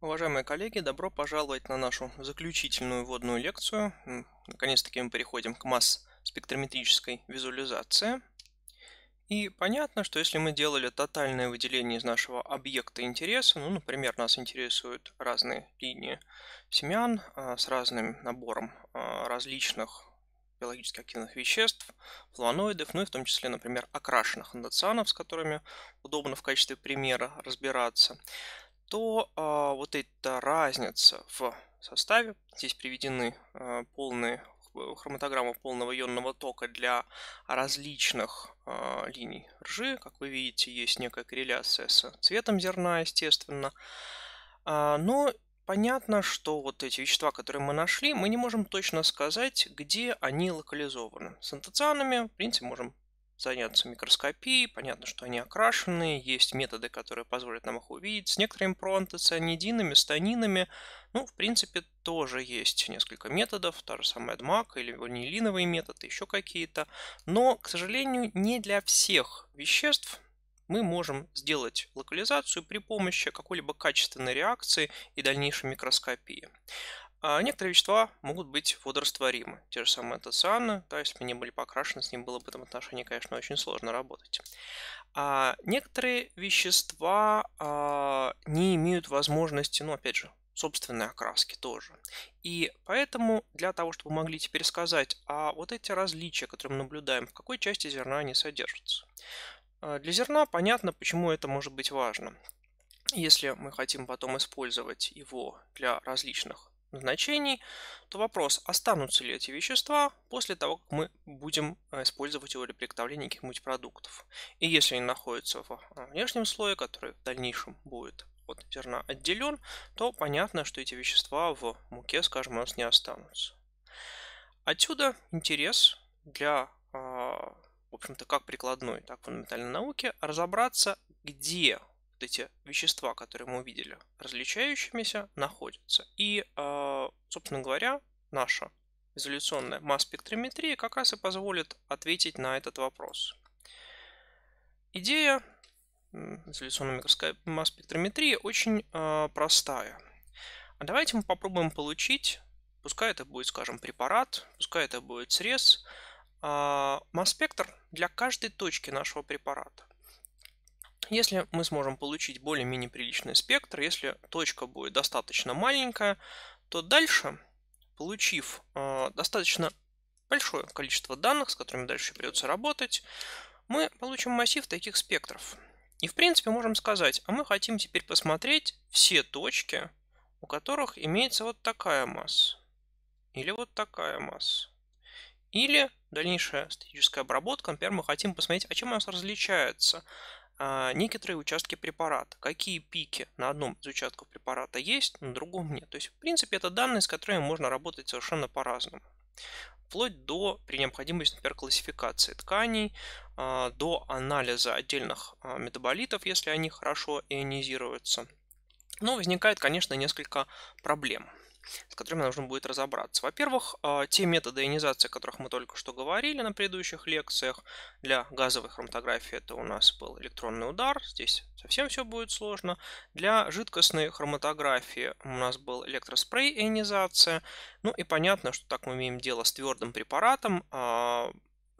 Уважаемые коллеги, добро пожаловать на нашу заключительную вводную лекцию. Наконец-таки мы переходим к масс-спектрометрической визуализации. И понятно, что если мы делали тотальное выделение из нашего объекта интереса, ну, например, нас интересуют разные линии семян а, с разным набором а, различных биологически активных веществ, флавоноидов, ну и в том числе, например, окрашенных андоцианов, с которыми удобно в качестве примера разбираться, то а, вот эта разница в составе, здесь приведены а, полные э, хроматограммы полного ионного тока для различных э, линий ржи. Как вы видите, есть некая корреляция с цветом зерна, естественно. А, но понятно, что вот эти вещества, которые мы нашли, мы не можем точно сказать, где они локализованы. С антоцианами, в принципе, можем заняться микроскопией. Понятно, что они окрашены, есть методы, которые позволят нам их увидеть. С некоторыми проантоцианидинами, станинами, ну, в принципе, тоже есть несколько методов, та же самая ДМАК или ванилиновый метод, еще какие-то. Но, к сожалению, не для всех веществ мы можем сделать локализацию при помощи какой-либо качественной реакции и дальнейшей микроскопии. А некоторые вещества могут быть водорастворимы. Те же самые тацианы, да, если бы не были покрашены, с ним было бы в этом отношении, конечно, очень сложно работать. А некоторые вещества а, не имеют возможности, ну, опять же, собственной окраски тоже. И поэтому для того, чтобы могли теперь сказать, а вот эти различия, которые мы наблюдаем, в какой части зерна они содержатся. А для зерна понятно, почему это может быть важно. Если мы хотим потом использовать его для различных значений, то вопрос, останутся ли эти вещества после того, как мы будем а, использовать его для приготовления каких-нибудь продуктов. И если они находятся в а, внешнем слое, который в дальнейшем будет от зерна отделен, то понятно, что эти вещества в муке, скажем, у нас не останутся. Отсюда интерес для, а, в общем-то, как прикладной, так фундаментальной науки разобраться, где эти вещества, которые мы увидели различающимися, находятся. И, а, собственно говоря, наша изоляционная масс-спектрометрия как раз и позволит ответить на этот вопрос. Идея изоляционной масс-спектрометрии очень а, простая. А давайте мы попробуем получить, пускай это будет, скажем, препарат, пускай это будет срез, масс-спектр для каждой точки нашего препарата. Если мы сможем получить более-менее приличный спектр, если точка будет достаточно маленькая, то дальше, получив э, достаточно большое количество данных, с которыми дальше придется работать, мы получим массив таких спектров. И в принципе можем сказать, а мы хотим теперь посмотреть все точки, у которых имеется вот такая масса. Или вот такая масса. Или дальнейшая статическая обработка. Например, мы хотим посмотреть, а чем у нас различается а, некоторые участки препарата, какие пики на одном из участков препарата есть, на другом нет. То есть, в принципе, это данные, с которыми можно работать совершенно по-разному. Вплоть до, при необходимости, например, классификации тканей, а, до анализа отдельных а, метаболитов, если они хорошо ионизируются. Но возникает, конечно, несколько проблем с которыми нужно будет разобраться. Во-первых, а, те методы ионизации, о которых мы только что говорили на предыдущих лекциях, для газовой хроматографии это у нас был электронный удар, здесь совсем все будет сложно. Для жидкостной хроматографии у нас был электроспрей ионизация. Ну и понятно, что так мы имеем дело с твердым препаратом, а,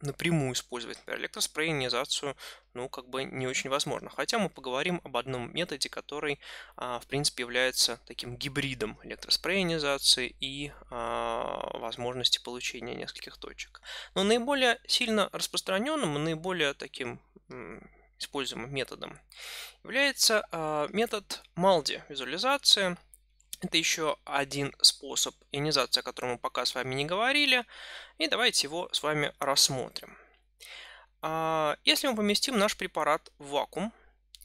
напрямую использовать, например, электроспреинизацию, ну, как бы не очень возможно. Хотя мы поговорим об одном методе, который, а, в принципе, является таким гибридом электроспреинизации и а, возможности получения нескольких точек. Но наиболее сильно распространенным наиболее таким используемым методом является а, метод MALDI-визуализации визуализация. Это еще один способ ионизации, о котором мы пока с вами не говорили. И давайте его с вами рассмотрим. А, если мы поместим наш препарат в вакуум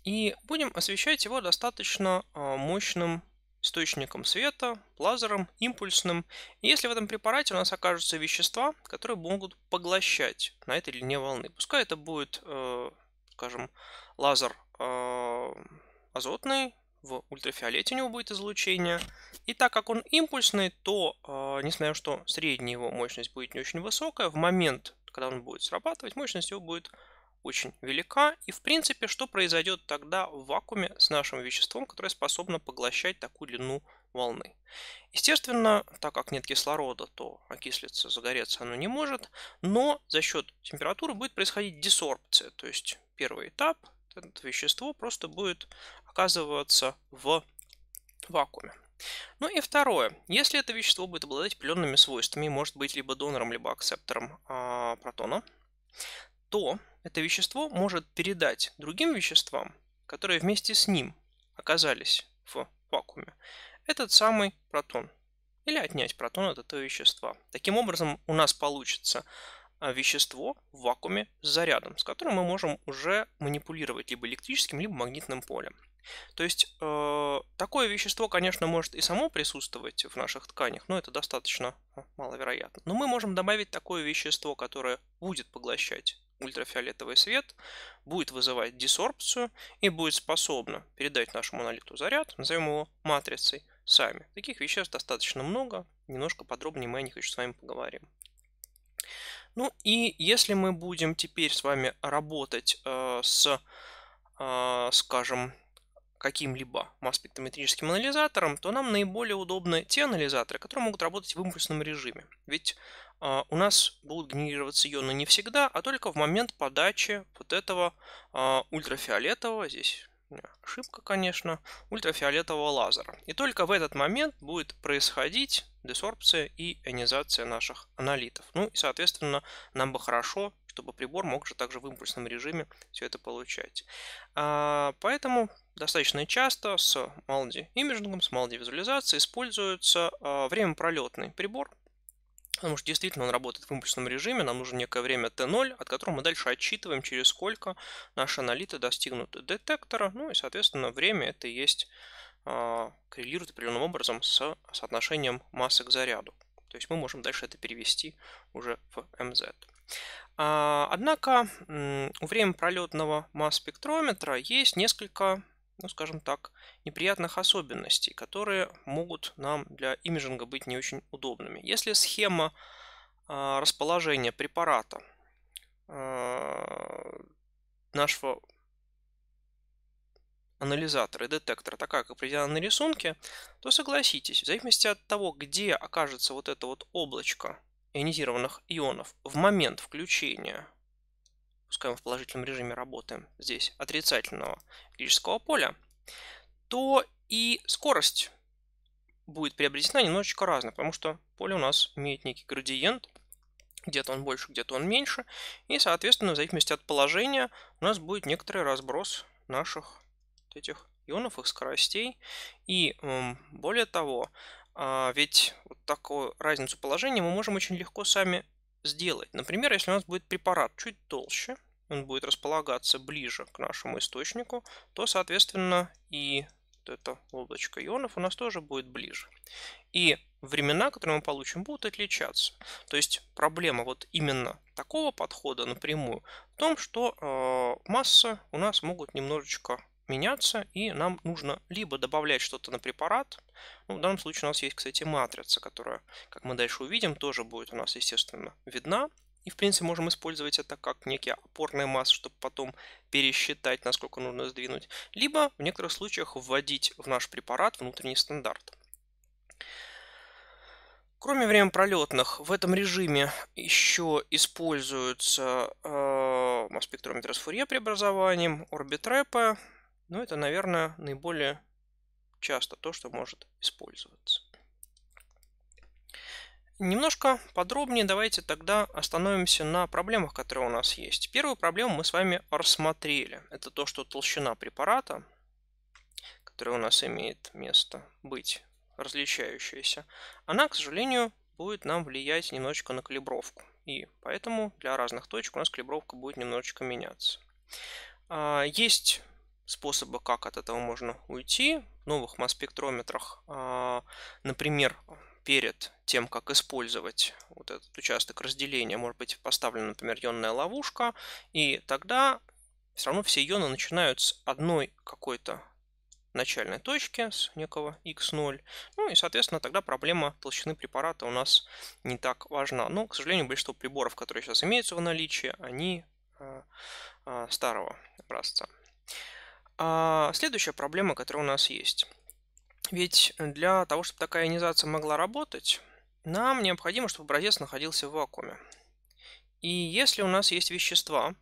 и будем освещать его достаточно а, мощным источником света, лазером, импульсным. если в этом препарате у нас окажутся вещества, которые могут поглощать на этой линии волны. Пускай это будет, э, скажем, лазер а, азотный, в ультрафиолете у него будет излучение. И так как он импульсный, то, а, несмотря на что средняя его мощность будет не очень высокая, в момент, когда он будет срабатывать, мощность его будет очень велика. И в принципе, что произойдет тогда в вакууме с нашим веществом, которое способно поглощать такую длину волны? Естественно, так как нет кислорода, то окислиться, загореться оно не может, но за счет температуры будет происходить десорбция, то есть первый этап это вещество просто будет оказываться в вакууме. Ну и второе. Если это вещество будет обладать определенными свойствами, может быть либо донором, либо акцептором а, протона, то это вещество может передать другим веществам, которые вместе с ним оказались в вакууме, этот самый протон. Или отнять протон от этого вещества. Таким образом у нас получится а, вещество в вакууме с зарядом, с которым мы можем уже манипулировать либо электрическим, либо магнитным полем. То есть э, такое вещество, конечно, может и само присутствовать в наших тканях, но это достаточно э, маловероятно. Но мы можем добавить такое вещество, которое будет поглощать ультрафиолетовый свет, будет вызывать дисорбцию и будет способно передать нашему монолиту заряд, назовем его матрицей, сами. Таких веществ достаточно много, немножко подробнее мы о них еще с вами поговорим. Ну и если мы будем теперь с вами работать э, с, э, скажем, каким-либо масс-спектрометрическим анализатором, то нам наиболее удобны те анализаторы, которые могут работать в импульсном режиме. Ведь э, у нас будут генерироваться ионы не всегда, а только в момент подачи вот этого э, ультрафиолетового, здесь ошибка, конечно, ультрафиолетового лазера. И только в этот момент будет происходить десорбция и ионизация наших аналитов. Ну и, соответственно, нам бы хорошо, чтобы прибор мог же также в импульсном режиме все это получать. А, поэтому достаточно часто с MALDI имиджингом, с MALDI визуализацией используется а, времяпролетный прибор, потому что действительно он работает в импульсном режиме, нам нужно некое время T0, от которого мы дальше отчитываем, через сколько наши аналиты достигнут детектора, ну и, соответственно, время это и есть а, коррелирует определенным образом с соотношением массы к заряду. То есть мы можем дальше это перевести уже в МЗ. А, однако у времяпролетного масс-спектрометра есть несколько ну, скажем так, неприятных особенностей, которые могут нам для имиджинга быть не очень удобными. Если схема а, расположения препарата а, нашего анализатора и детектора такая, как определена на рисунке, то согласитесь, в зависимости от того, где окажется вот это вот облачко ионизированных ионов в момент включения пускай в положительном режиме работаем здесь, отрицательного электрического поля, то и скорость будет приобретена немножечко разная, потому что поле у нас имеет некий градиент, где-то он больше, где-то он меньше, и, соответственно, в зависимости от положения у нас будет некоторый разброс наших вот этих ионов, их скоростей, и более того, а, ведь вот такую разницу положения мы можем очень легко сами сделать. Например, если у нас будет препарат чуть толще, он будет располагаться ближе к нашему источнику, то, соответственно, и вот это облачко ионов у нас тоже будет ближе. И времена, которые мы получим, будут отличаться. То есть проблема вот именно такого подхода напрямую в том, что э, массы у нас могут немножечко меняться, и нам нужно либо добавлять что-то на препарат, ну, в данном случае у нас есть, кстати, матрица, которая, как мы дальше увидим, тоже будет у нас, естественно, видна, и, в принципе, можем использовать это как некий опорный масс, чтобы потом пересчитать, насколько нужно сдвинуть. Либо, в некоторых случаях, вводить в наш препарат внутренний стандарт. Кроме времени в этом режиме еще используются э, спектрометр с фурье преобразованием, орбитрепа, но ну, это, наверное, наиболее часто то, что может использоваться. Немножко подробнее давайте тогда остановимся на проблемах, которые у нас есть. Первую проблему мы с вами рассмотрели. Это то, что толщина препарата, которая у нас имеет место быть, различающаяся, она, к сожалению, будет нам влиять немножечко на калибровку. И поэтому для разных точек у нас калибровка будет немножечко меняться. А, есть способы, как от этого можно уйти. В новых масс-спектрометрах, а, например, перед тем, как использовать вот этот участок разделения, может быть поставлена, например, ионная ловушка, и тогда все равно все ионы начинают с одной какой-то начальной точки, с некого x0. Ну и, соответственно, тогда проблема толщины препарата у нас не так важна. Но, к сожалению, большинство приборов, которые сейчас имеются в наличии, они а, а, старого образца. А следующая проблема, которая у нас есть. Ведь для того, чтобы такая ионизация могла работать, нам необходимо, чтобы образец находился в вакууме. И если у нас есть вещества,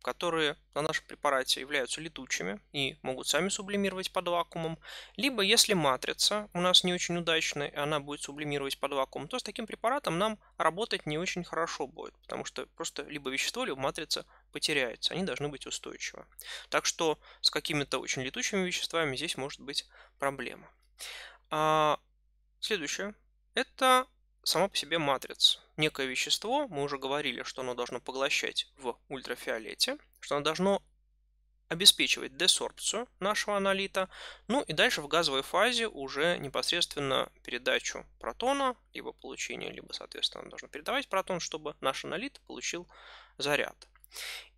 которые на нашем препарате являются летучими и могут сами сублимировать под вакуумом, либо если матрица у нас не очень удачная, и она будет сублимировать под вакуумом, то с таким препаратом нам работать не очень хорошо будет, потому что просто либо вещество, либо матрица потеряется, они должны быть устойчивы. Так что с какими-то очень летучими веществами здесь может быть проблема. А, следующее – это сама по себе матрица. Некое вещество, мы уже говорили, что оно должно поглощать в ультрафиолете, что оно должно обеспечивать десорбцию нашего аналита, ну и дальше в газовой фазе уже непосредственно передачу протона, либо получение, либо, соответственно, он должен передавать протон, чтобы наш аналит получил заряд.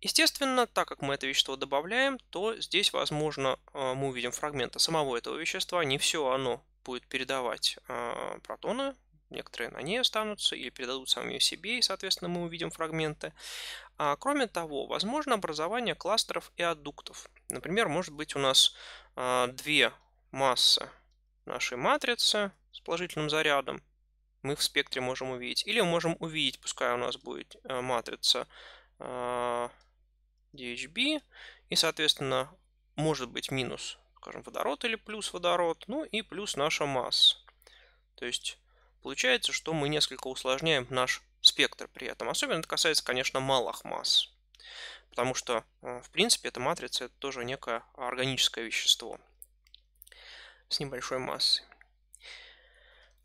Естественно, так как мы это вещество добавляем, то здесь, возможно, а, мы увидим фрагменты самого этого вещества. Не все оно будет передавать а, протоны, некоторые на ней останутся или передадут самим себе, и, соответственно, мы увидим фрагменты. А, кроме того, возможно образование кластеров и аддуктов. Например, может быть у нас а, две массы нашей матрицы с положительным зарядом, мы в спектре можем увидеть. Или можем увидеть, пускай у нас будет э, матрица а, DHB. И, соответственно, может быть минус, скажем, водород или плюс водород, ну и плюс наша масса. То есть получается, что мы несколько усложняем наш спектр при этом. Особенно это касается, конечно, малых масс. Потому что, а, в принципе, эта матрица это тоже некое органическое вещество с небольшой массой.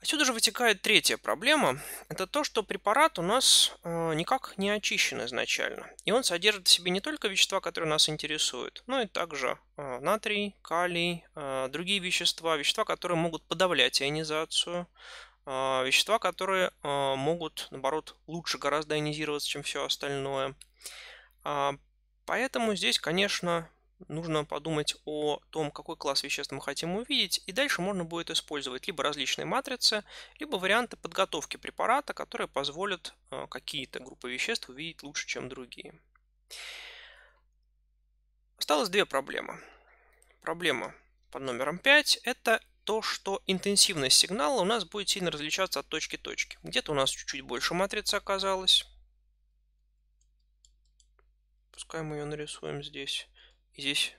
Отсюда же вытекает третья проблема. Это то, что препарат у нас э, никак не очищен изначально. И он содержит в себе не только вещества, которые нас интересуют, но и также э, натрий, калий, э, другие вещества, вещества, которые могут подавлять ионизацию, э, вещества, которые э, могут, наоборот, лучше гораздо ионизироваться, чем все остальное. А, поэтому здесь, конечно, нужно подумать о том, какой класс веществ мы хотим увидеть, и дальше можно будет использовать либо различные матрицы, либо варианты подготовки препарата, которые позволят э, какие-то группы веществ увидеть лучше, чем другие. Осталось две проблемы. Проблема под номером 5 – это то, что интенсивность сигнала у нас будет сильно различаться от точки к точке. Где-то у нас чуть-чуть больше матрицы оказалось. Пускай мы ее нарисуем здесь здесь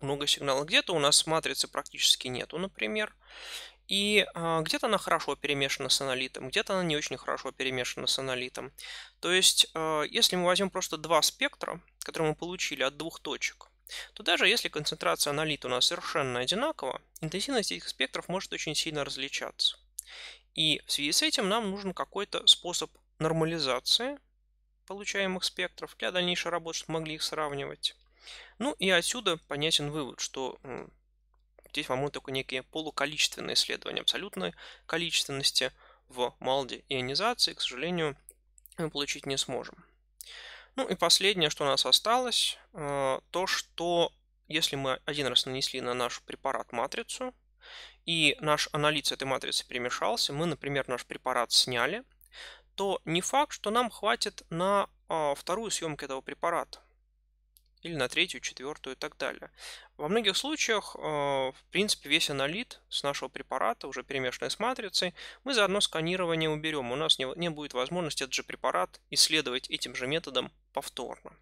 много сигнала. Где-то у нас матрицы практически нету, например. И а, где-то она хорошо перемешана с аналитом, где-то она не очень хорошо перемешана с аналитом. То есть, а, если мы возьмем просто два спектра, которые мы получили от двух точек, то даже если концентрация аналита у нас совершенно одинакова, интенсивность этих спектров может очень сильно различаться. И в связи с этим нам нужен какой-то способ нормализации получаемых спектров для дальнейшей работы, чтобы могли их сравнивать. Ну и отсюда понятен вывод, что здесь вам только некие полуколичественные исследования абсолютной количественности в молде ионизации, к сожалению, мы получить не сможем. Ну и последнее, что у нас осталось, э, то, что если мы один раз нанесли на наш препарат матрицу, и наш анализ этой матрицы перемешался, мы, например, наш препарат сняли, то не факт, что нам хватит на а, вторую съемку этого препарата или на третью, четвертую и так далее. Во многих случаях, а, в принципе, весь аналит с нашего препарата, уже перемешанный с матрицей, мы за одно сканирование уберем. У нас не будет возможности этот же препарат исследовать этим же методом повторно.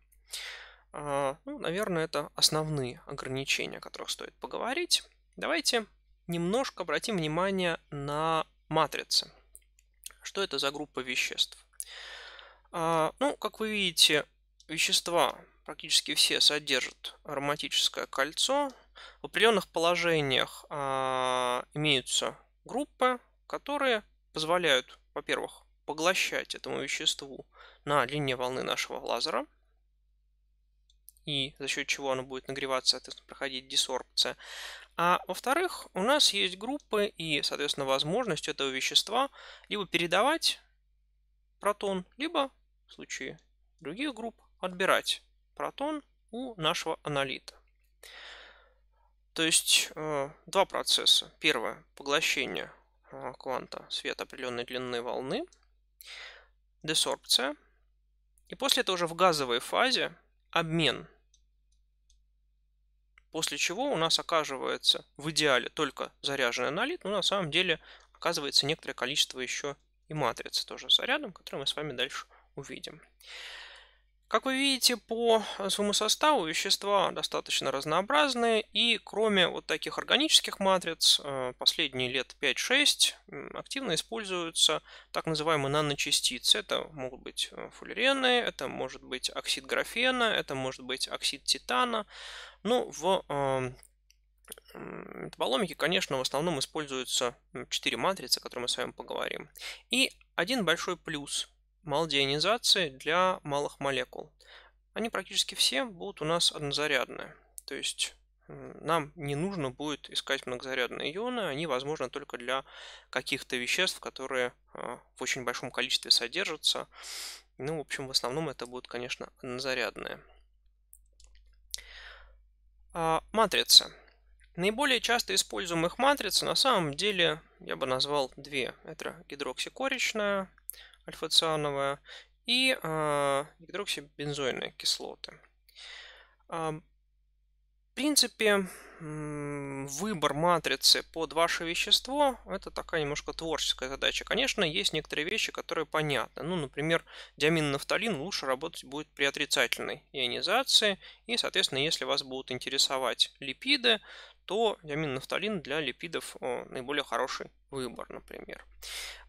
А, ну, наверное, это основные ограничения, о которых стоит поговорить. Давайте немножко обратим внимание на матрицы. Что это за группа веществ? А, ну, как вы видите, вещества практически все содержат ароматическое кольцо. В определенных положениях а, имеются группы, которые позволяют, во-первых, поглощать этому веществу на длине волны нашего лазера и за счет чего оно будет нагреваться, соответственно, проходить десорбция. А во-вторых, у нас есть группы и, соответственно, возможность этого вещества либо передавать протон, либо в случае других групп отбирать протон у нашего аналита. То есть э, два процесса. Первое – поглощение э, кванта света определенной длины волны, десорбция. И после этого уже в газовой фазе обмен после чего у нас оказывается в идеале только заряженный аналит, но на самом деле оказывается некоторое количество еще и матрицы тоже зарядом, которые мы с вами дальше увидим. Как вы видите, по э, своему составу вещества достаточно разнообразные, и кроме вот таких органических матриц, э, последние лет 5-6 активно используются так называемые наночастицы. Это могут быть э, фуллерены, это может быть оксид графена, это может быть оксид титана. Ну, в эм, метаболомике, конечно, в основном используются 4 матрицы, о которых мы с вами поговорим. И один большой плюс Малдионизации для малых молекул. Они практически все будут у нас однозарядные. То есть нам не нужно будет искать многозарядные ионы, они возможны только для каких-то веществ, которые а, в очень большом количестве содержатся. Ну, в общем, в основном это будут, конечно, однозарядные. А, матрицы. Наиболее часто используемых матриц на самом деле я бы назвал две. Это гидроксикоричная альфа-циановая и э, а, гидроксибензойные кислоты. в принципе, выбор матрицы под ваше вещество – это такая немножко творческая задача. Конечно, есть некоторые вещи, которые понятны. Ну, например, диамин лучше работать будет при отрицательной ионизации. И, соответственно, если вас будут интересовать липиды, то диамин для липидов наиболее хороший выбор, например.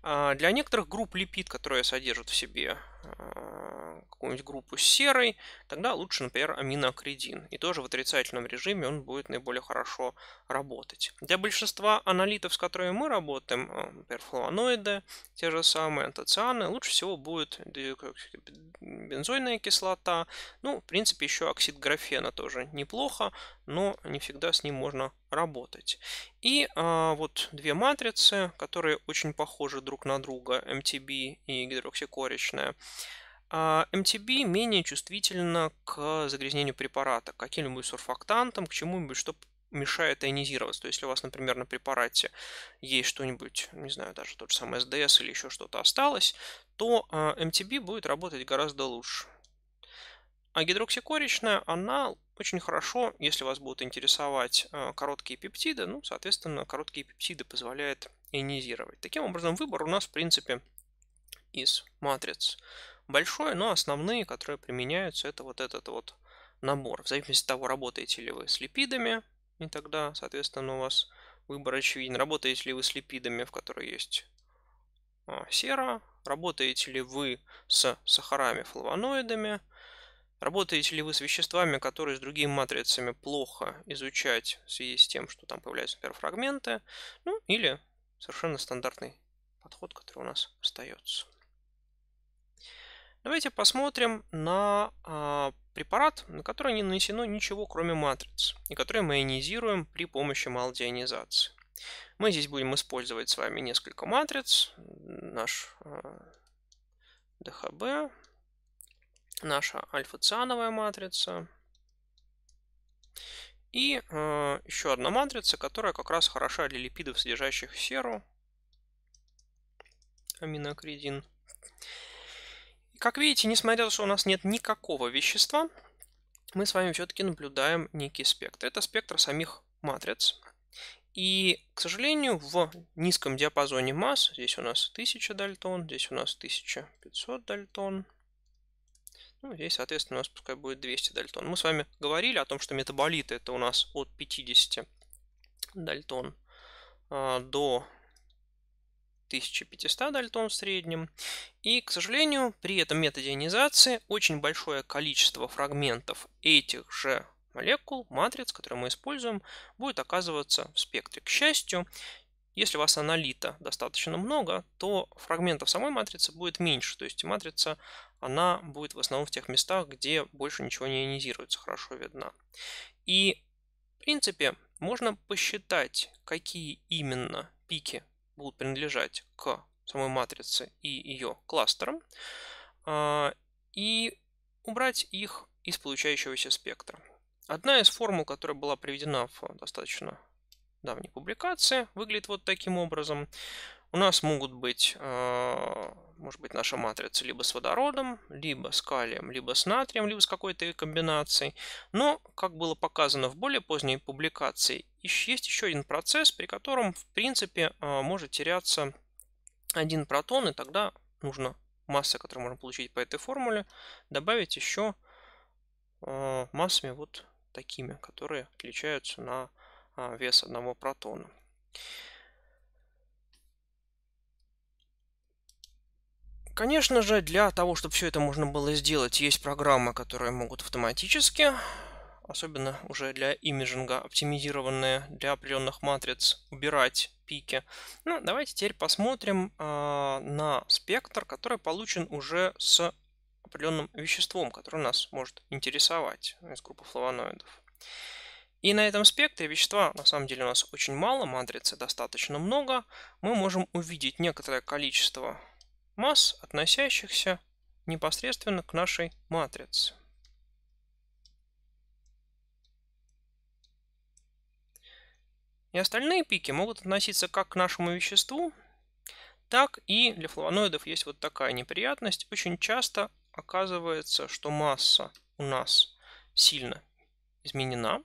А, для некоторых групп липид, которые содержат в себе а, какую-нибудь группу с серой, тогда лучше, например, аминоакридин. И тоже в отрицательном режиме он будет наиболее хорошо работать. Для большинства аналитов, с которыми мы работаем, а, например, флавоноиды, те же самые антоцианы, лучше всего будет бензойная кислота. Ну, в принципе, еще оксид графена тоже неплохо, но не всегда с ним можно работать. И а, вот две матрицы, которые очень похожи друг на друга, MTB и гидроксикоричная. А MTB менее чувствительна к загрязнению препарата, к каким-нибудь сурфактантам, к чему-нибудь, что мешает ионизироваться. То есть, если у вас, например, на препарате есть что-нибудь, не знаю, даже тот же самый СДС или еще что-то осталось, то MTB а, будет работать гораздо лучше. А гидроксикоричная, она очень хорошо, если вас будут интересовать э, короткие пептиды, ну, соответственно, короткие пептиды позволяют ионизировать. Таким образом, выбор у нас, в принципе, из матриц большой, но основные, которые применяются, это вот этот вот набор. В зависимости от того, работаете ли вы с липидами, и тогда, соответственно, у вас выбор очевиден. Работаете ли вы с липидами, в которых есть а, сера, работаете ли вы с сахарами флавоноидами, Работаете ли вы с веществами, которые с другими матрицами плохо изучать в связи с тем, что там появляются, например, фрагменты, ну или совершенно стандартный подход, который у нас остается. Давайте посмотрим на а, препарат, на который не нанесено ничего, кроме матриц, и который мы ионизируем при помощи малдионизации. Мы здесь будем использовать с вами несколько матриц, наш а, ДХБ, наша альфа-циановая матрица. И э, еще одна матрица, которая как раз хороша для липидов, содержащих серу, аминокридин. И как видите, несмотря на то, что у нас нет никакого вещества, мы с вами все-таки наблюдаем некий спектр. Это спектр самих матриц. И, к сожалению, в низком диапазоне масс, здесь у нас 1000 дальтон, здесь у нас 1500 дальтон, ну, здесь, соответственно, у нас пускай будет 200 дальтон. Мы с вами говорили о том, что метаболиты это у нас от 50 дальтон а, до 1500 дальтон в среднем. И, к сожалению, при этом методе ионизации очень большое количество фрагментов этих же молекул, матриц, которые мы используем, будет оказываться в спектре. К счастью, если у вас аналита достаточно много, то фрагментов самой матрицы будет меньше. То есть матрица, она будет в основном в тех местах, где больше ничего не ионизируется, хорошо видна. И, в принципе, можно посчитать, какие именно пики будут принадлежать к самой матрице и ее кластерам, а, и убрать их из получающегося спектра. Одна из формул, которая была приведена в достаточно давней публикации, выглядит вот таким образом. У нас могут быть, э, может быть, наша матрица либо с водородом, либо с калием, либо с натрием, либо с какой-то комбинацией. Но, как было показано в более поздней публикации, есть еще один процесс, при котором, в принципе, э, может теряться один протон, и тогда нужно масса, которую можно получить по этой формуле, добавить еще э, массами вот такими, которые отличаются на а, вес одного протона. Конечно же, для того, чтобы все это можно было сделать, есть программы, которые могут автоматически, особенно уже для имиджинга, оптимизированные для определенных матриц, убирать пики. Ну, давайте теперь посмотрим э, на спектр, который получен уже с определенным веществом, которое нас может интересовать из группы флавоноидов. И на этом спектре вещества на самом деле у нас очень мало, матрицы достаточно много. Мы можем увидеть некоторое количество масс, относящихся непосредственно к нашей матрице. И остальные пики могут относиться как к нашему веществу, так и для флавоноидов есть вот такая неприятность. Очень часто оказывается, что масса у нас сильно изменена.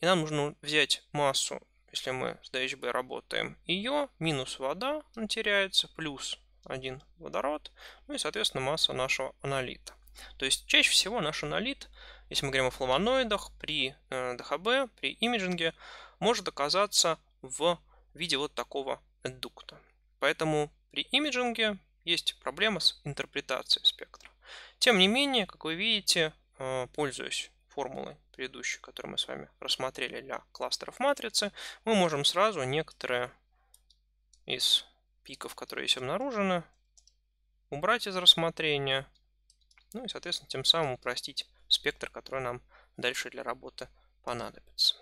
И нам нужно взять массу, если мы с DHB работаем, ее, минус вода она теряется, плюс один водород, ну и, соответственно, масса нашего аналита. То есть чаще всего наш аналит, если мы говорим о фламоноидах при э, ДХБ, при имиджинге, может оказаться в виде вот такого редукта. Поэтому при имиджинге есть проблема с интерпретацией спектра. Тем не менее, как вы видите, э, пользуясь формулой предыдущий, который мы с вами рассмотрели для кластеров матрицы, мы можем сразу некоторые из пиков, которые здесь обнаружены, убрать из рассмотрения, ну и, соответственно, тем самым упростить спектр, который нам дальше для работы понадобится.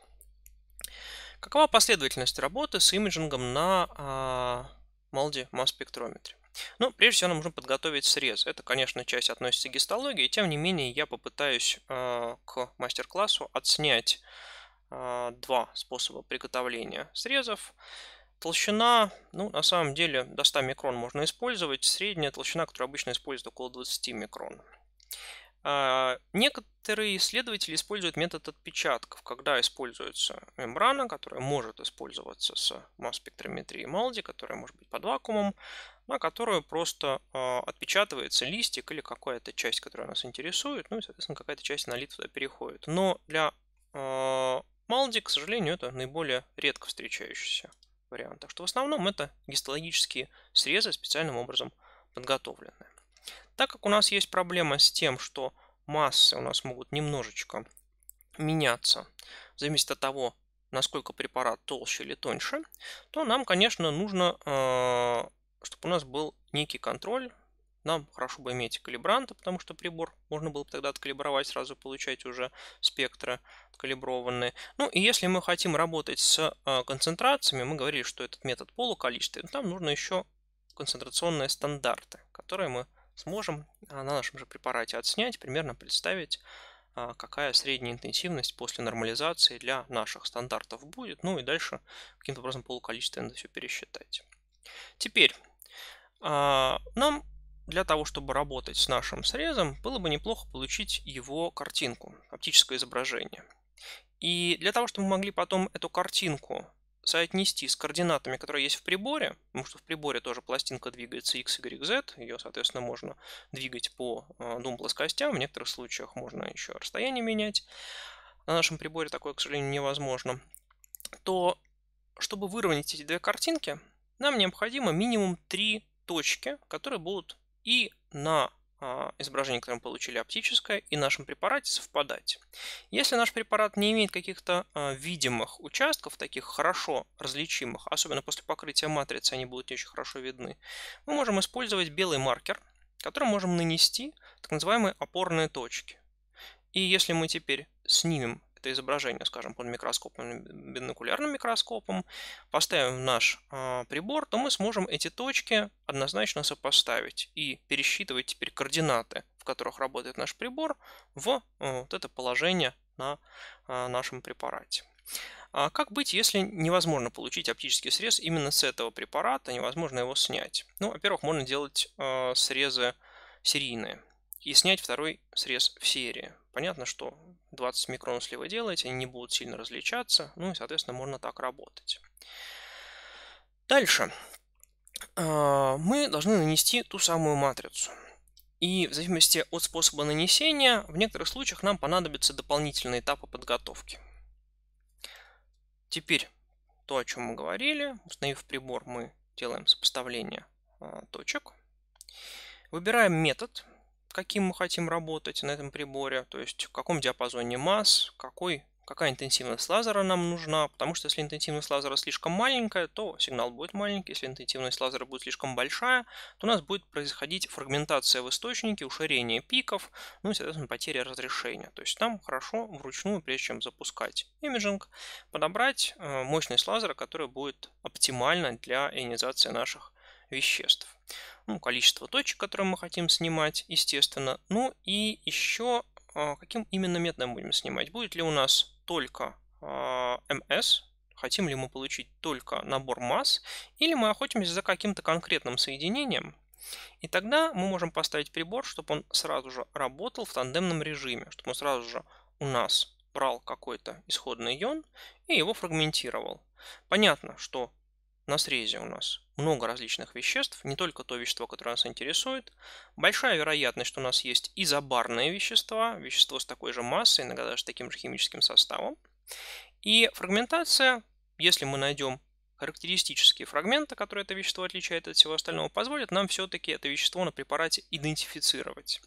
Какова последовательность работы с имиджингом на а, MALDI масс спектрометре? Ну, прежде всего, нам нужно подготовить срез. Это, конечно, часть относится к гистологии, тем не менее, я попытаюсь э, к мастер-классу отснять э, два способа приготовления срезов. Толщина, ну, на самом деле, до 100 микрон можно использовать. Средняя толщина, которую обычно используют, около 20 микрон. А, некоторые исследователи используют метод отпечатков, когда используется мембрана, которая может использоваться с масс-спектрометрией МАЛДИ, которая может быть под вакуумом, на которую просто а, отпечатывается листик или какая-то часть, которая нас интересует, ну и, соответственно, какая-то часть налит туда переходит. Но для а, МАЛДИ, к сожалению, это наиболее редко встречающийся вариант. Так что в основном это гистологические срезы специальным образом подготовленные. Так как у нас есть проблема с тем, что массы у нас могут немножечко меняться, зависит от того, насколько препарат толще или тоньше, то нам, конечно, нужно, э, чтобы у нас был некий контроль. Нам хорошо бы иметь калибранта, потому что прибор можно было бы тогда откалибровать, сразу получать уже спектры откалиброванные. Ну и если мы хотим работать с э, концентрациями, мы говорили, что этот метод полуколичественный, нам нужно еще концентрационные стандарты, которые мы сможем а, на нашем же препарате отснять, примерно представить, а, какая средняя интенсивность после нормализации для наших стандартов будет, ну и дальше каким-то образом полуколичественно все пересчитать. Теперь, а, нам для того, чтобы работать с нашим срезом, было бы неплохо получить его картинку, оптическое изображение. И для того, чтобы мы могли потом эту картинку соотнести с координатами, которые есть в приборе, потому что в приборе тоже пластинка двигается x, y, z, ее, соответственно, можно двигать по э, двум плоскостям, в некоторых случаях можно еще расстояние менять, на нашем приборе такое, к сожалению, невозможно, то чтобы выровнять эти две картинки, нам необходимо минимум три точки, которые будут и на а, изображение, которое мы получили, оптическое, и нашем препарате совпадать. Если наш препарат не имеет каких-то а, видимых участков, таких хорошо различимых, особенно после покрытия матрицы они будут не очень хорошо видны, мы можем использовать белый маркер, которым можем нанести так называемые опорные точки. И если мы теперь снимем это изображение, скажем, под микроскопом, бинокулярным микроскопом, поставим в наш э, прибор, то мы сможем эти точки однозначно сопоставить и пересчитывать теперь координаты, в которых работает наш прибор, в э, вот это положение на э, нашем препарате. А как быть, если невозможно получить оптический срез именно с этого препарата, невозможно его снять? Ну, во-первых, можно делать э, срезы серийные и снять второй срез в серии. Понятно, что 20 микрон если вы делаете, они не будут сильно различаться, ну и, соответственно, можно так работать. Дальше. А, мы должны нанести ту самую матрицу. И в зависимости от способа нанесения, в некоторых случаях нам понадобятся дополнительные этапы подготовки. Теперь то, о чем мы говорили. Установив прибор, мы делаем сопоставление а, точек. Выбираем метод, каким мы хотим работать на этом приборе, то есть в каком диапазоне масс, какой, какая интенсивность лазера нам нужна, потому что если интенсивность лазера слишком маленькая, то сигнал будет маленький, если интенсивность лазера будет слишком большая, то у нас будет происходить фрагментация в источнике, уширение пиков, ну и, соответственно, потеря разрешения. То есть там хорошо вручную, прежде чем запускать имиджинг, подобрать э, мощность лазера, которая будет оптимальна для ионизации наших веществ. Ну, количество точек, которые мы хотим снимать, естественно. Ну и еще а, каким именно методом будем снимать. Будет ли у нас только ms, а, хотим ли мы получить только набор масс, или мы охотимся за каким-то конкретным соединением, и тогда мы можем поставить прибор, чтобы он сразу же работал в тандемном режиме, чтобы он сразу же у нас брал какой-то исходный ион и его фрагментировал. Понятно, что на срезе у нас много различных веществ, не только то вещество, которое нас интересует. Большая вероятность, что у нас есть изобарные вещества, вещество с такой же массой, иногда даже таким же химическим составом. И фрагментация, если мы найдем характеристические фрагменты, которые это вещество отличает от всего остального, позволит нам все-таки это вещество на препарате идентифицировать.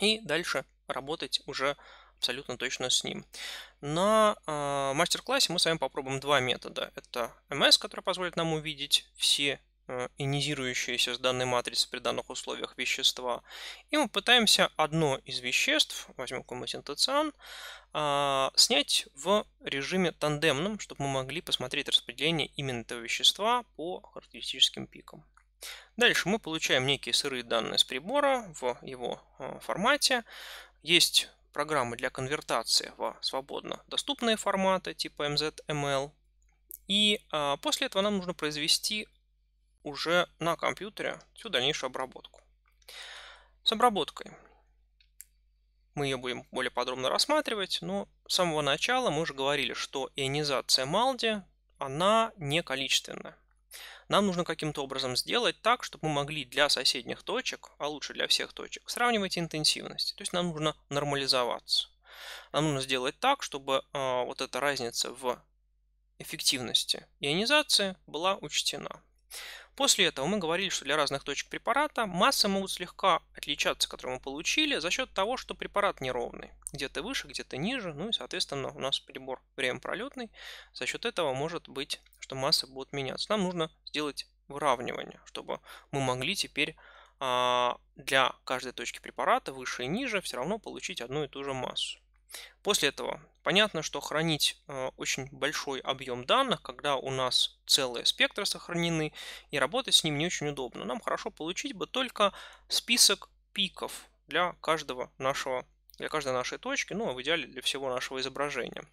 И дальше работать уже абсолютно точно с ним. На э, мастер-классе мы с вами попробуем два метода. Это MS, который позволит нам увидеть все а, ионизирующиеся с данной матрицы при данных условиях вещества. И мы пытаемся одно из веществ, возьмем какой-нибудь синтециан, а, снять в режиме тандемном, чтобы мы могли посмотреть распределение именно этого вещества по характеристическим пикам. Дальше мы получаем некие сырые данные с прибора в его формате. Есть программы для конвертации в свободно доступные форматы типа MZML. И а, после этого нам нужно произвести уже на компьютере всю дальнейшую обработку. С обработкой мы ее будем более подробно рассматривать, но с самого начала мы уже говорили, что ионизация MALDI, она не количественная. Нам нужно каким-то образом сделать так, чтобы мы могли для соседних точек, а лучше для всех точек, сравнивать интенсивность. То есть нам нужно нормализоваться. Нам нужно сделать так, чтобы э, вот эта разница в эффективности ионизации была учтена. После этого мы говорили, что для разных точек препарата массы могут слегка отличаться, которые мы получили, за счет того, что препарат неровный. Где-то выше, где-то ниже, ну и, соответственно, у нас прибор времяпролетный. За счет этого может быть, что массы будут меняться. Нам нужно сделать выравнивание, чтобы мы могли теперь а, для каждой точки препарата выше и ниже все равно получить одну и ту же массу. После этого понятно, что хранить э, очень большой объем данных, когда у нас целые спектры сохранены, и работать с ним не очень удобно. Нам хорошо получить бы только список пиков для каждого нашего для каждой нашей точки, ну а в идеале для всего нашего изображения.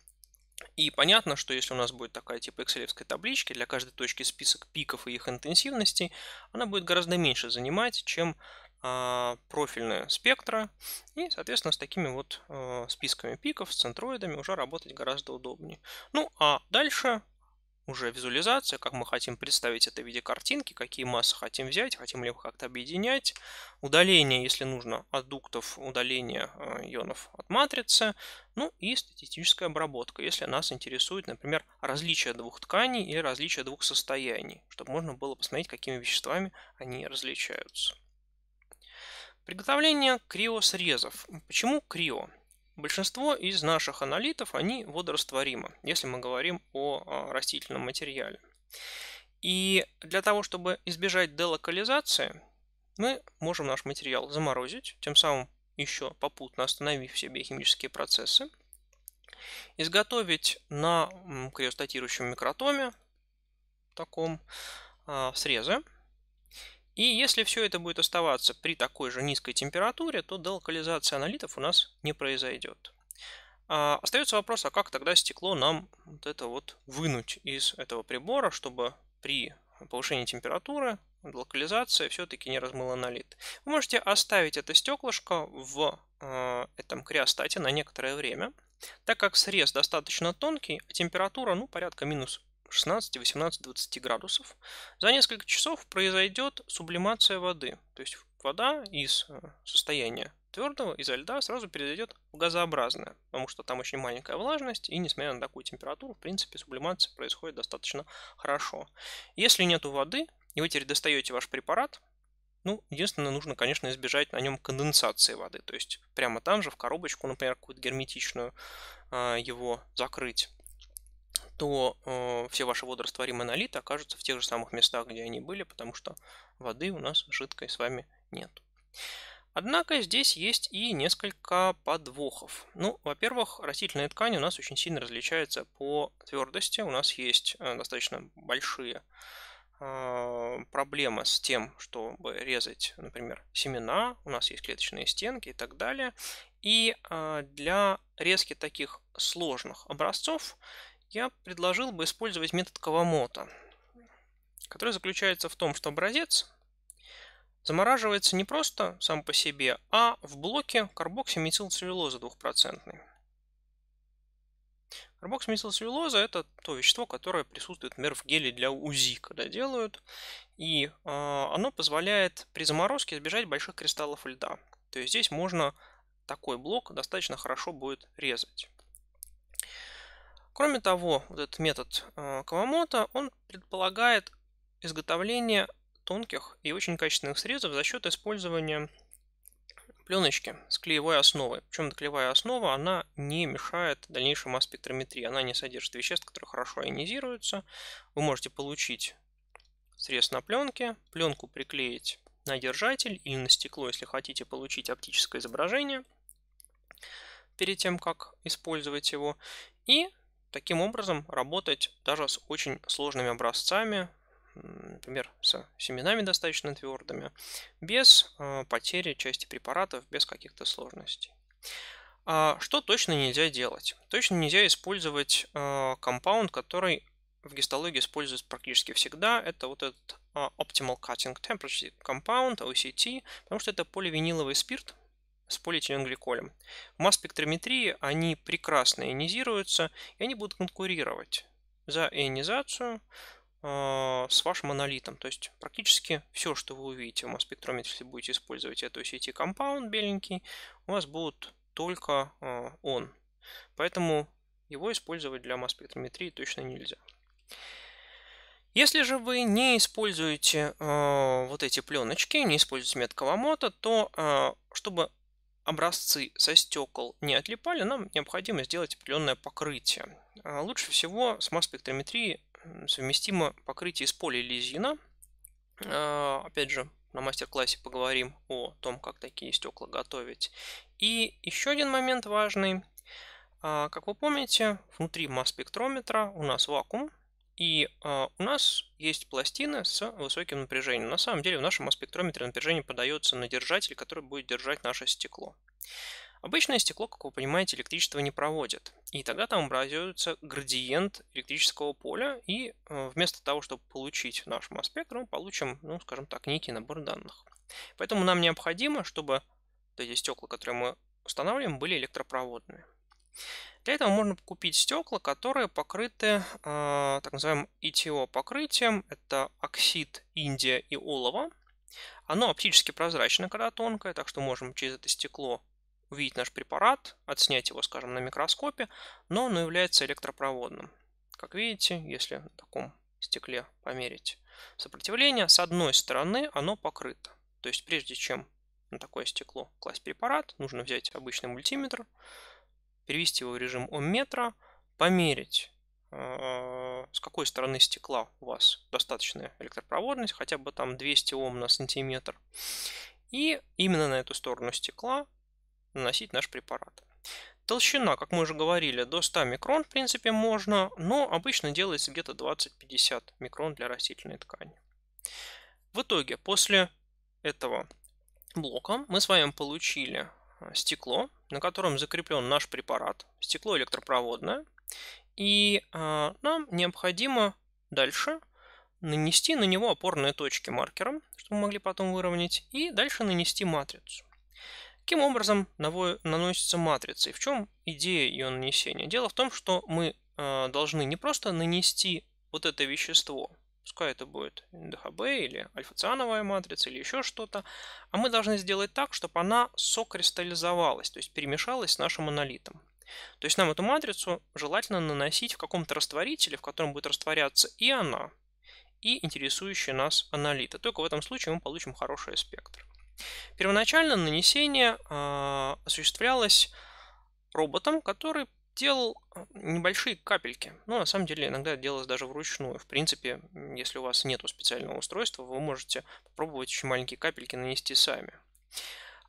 И понятно, что если у нас будет такая типа excel таблички, для каждой точки список пиков и их интенсивностей, она будет гораздо меньше занимать, чем а, профильные спектры. И, соответственно, с такими вот а, списками пиков, с центроидами уже работать гораздо удобнее. Ну, а дальше уже визуализация, как мы хотим представить это в виде картинки, какие массы хотим взять, хотим ли их как-то объединять, удаление, если нужно, аддуктов, удаление а, ионов от матрицы, ну и статистическая обработка, если нас интересует, например, различие двух тканей или различие двух состояний, чтобы можно было посмотреть, какими веществами они различаются. Приготовление криосрезов. Почему крио? Большинство из наших аналитов, они водорастворимы, если мы говорим о а, растительном материале. И для того, чтобы избежать делокализации, мы можем наш материал заморозить, тем самым еще попутно остановив все биохимические процессы, изготовить на криостатирующем микротоме таком а, срезы, и если все это будет оставаться при такой же низкой температуре, то делокализация аналитов у нас не произойдет. А, остается вопрос, а как тогда стекло нам вот это вот вынуть из этого прибора, чтобы при повышении температуры локализация все-таки не размыла налит. Вы можете оставить это стеклышко в э, этом криостате на некоторое время, так как срез достаточно тонкий, а температура ну, порядка минус 16, 18, 20 градусов. За несколько часов произойдет сублимация воды. То есть вода из э, состояния твердого, из льда сразу перейдет в газообразное, потому что там очень маленькая влажность, и несмотря на такую температуру, в принципе, сублимация происходит достаточно хорошо. Если нет воды, и вы теперь достаете ваш препарат, ну, единственное, нужно, конечно, избежать на нем конденсации воды, то есть прямо там же в коробочку, например, какую-то герметичную э, его закрыть то э, все ваши водорастворимые аналиты окажутся в тех же самых местах, где они были, потому что воды у нас жидкой с вами нет. Однако здесь есть и несколько подвохов. Ну, во-первых, растительные ткани у нас очень сильно различаются по твердости. У нас есть э, достаточно большие э, проблемы с тем, чтобы резать, например, семена, у нас есть клеточные стенки и так далее. И э, для резки таких сложных образцов я предложил бы использовать метод Кавамото, который заключается в том, что образец замораживается не просто сам по себе, а в блоке карбоксиметилцеллюлоза двухпроцентный. Карбоксиметилцеллюлоза – это то вещество, которое присутствует, например, в геле для УЗИ, когда делают, и э, оно позволяет при заморозке избежать больших кристаллов льда. То есть здесь можно такой блок достаточно хорошо будет резать. Кроме того, вот этот метод э, Кавамото, он предполагает изготовление тонких и очень качественных срезов за счет использования пленочки с клеевой основой. Причем клеевая основа, она не мешает дальнейшему аспектрометрии. Она не содержит веществ, которые хорошо ионизируются. Вы можете получить срез на пленке, пленку приклеить на держатель или на стекло, если хотите получить оптическое изображение перед тем, как использовать его. И таким образом работать даже с очень сложными образцами, например, с семенами достаточно твердыми, без э, потери части препаратов, без каких-то сложностей. А что точно нельзя делать? Точно нельзя использовать э, компаунд, который в гистологии используется практически всегда. Это вот этот э, Optimal Cutting Temperature Compound, OCT, потому что это поливиниловый спирт, с полиэтиленгликолем. В масс-спектрометрии они прекрасно ионизируются, и они будут конкурировать за ионизацию э, с вашим монолитом. То есть практически все, что вы увидите в масс-спектрометре, если будете использовать эту сети компаунд беленький, у вас будут только э, он. Поэтому его использовать для масс-спектрометрии точно нельзя. Если же вы не используете э, вот эти пленочки, не используете метковомото, то э, чтобы образцы со стекол не отлипали, нам необходимо сделать определенное покрытие. А, лучше всего с масс-спектрометрии совместимо покрытие из полилизина. А, опять же, на мастер-классе поговорим о том, как такие стекла готовить. И еще один момент важный. А, как вы помните, внутри масс-спектрометра у нас вакуум, и э, у нас есть пластины с высоким напряжением. На самом деле в нашем аспектрометре напряжение подается на держатель, который будет держать наше стекло. Обычное стекло, как вы понимаете, электричество не проводит. И тогда там образуется градиент электрического поля, и э, вместо того, чтобы получить наш масс спектр, мы получим, ну, скажем так, некий набор данных. Поэтому нам необходимо, чтобы эти стекла, которые мы устанавливаем, были электропроводные. Для этого можно купить стекла, которые покрыты э, так называемым ITO покрытием. Это оксид, индия и олова. Оно оптически прозрачное, когда тонкое, так что можем через это стекло увидеть наш препарат, отснять его, скажем, на микроскопе, но оно является электропроводным. Как видите, если на таком стекле померить сопротивление, с одной стороны оно покрыто. То есть прежде чем на такое стекло класть препарат, нужно взять обычный мультиметр, перевести его в режим омметра, померить, э, с какой стороны стекла у вас достаточная электропроводность, хотя бы там 200 Ом на сантиметр. И именно на эту сторону стекла наносить наш препарат. Толщина, как мы уже говорили, до 100 микрон в принципе можно, но обычно делается где-то 20-50 микрон для растительной ткани. В итоге после этого блока мы с вами получили Э, стекло, на котором закреплен наш препарат, стекло электропроводное, и э, нам необходимо дальше нанести на него опорные точки маркером, чтобы мы могли потом выровнять, и дальше нанести матрицу. Каким образом наносится матрица и в чем идея ее нанесения? Дело в том, что мы э, должны не просто нанести вот это вещество пускай это будет НДХБ или альфа-циановая матрица или еще что-то, а мы должны сделать так, чтобы она сокристаллизовалась, то есть перемешалась с нашим монолитом. То есть нам эту матрицу желательно наносить в каком-то растворителе, в котором будет растворяться и она, и интересующие нас аналиты. Только в этом случае мы получим хороший спектр. Первоначально нанесение э, осуществлялось роботом, который делал э, небольшие капельки. Ну, на самом деле, иногда делалось даже вручную. В принципе, если у вас нет специального устройства, вы можете попробовать очень маленькие капельки нанести сами.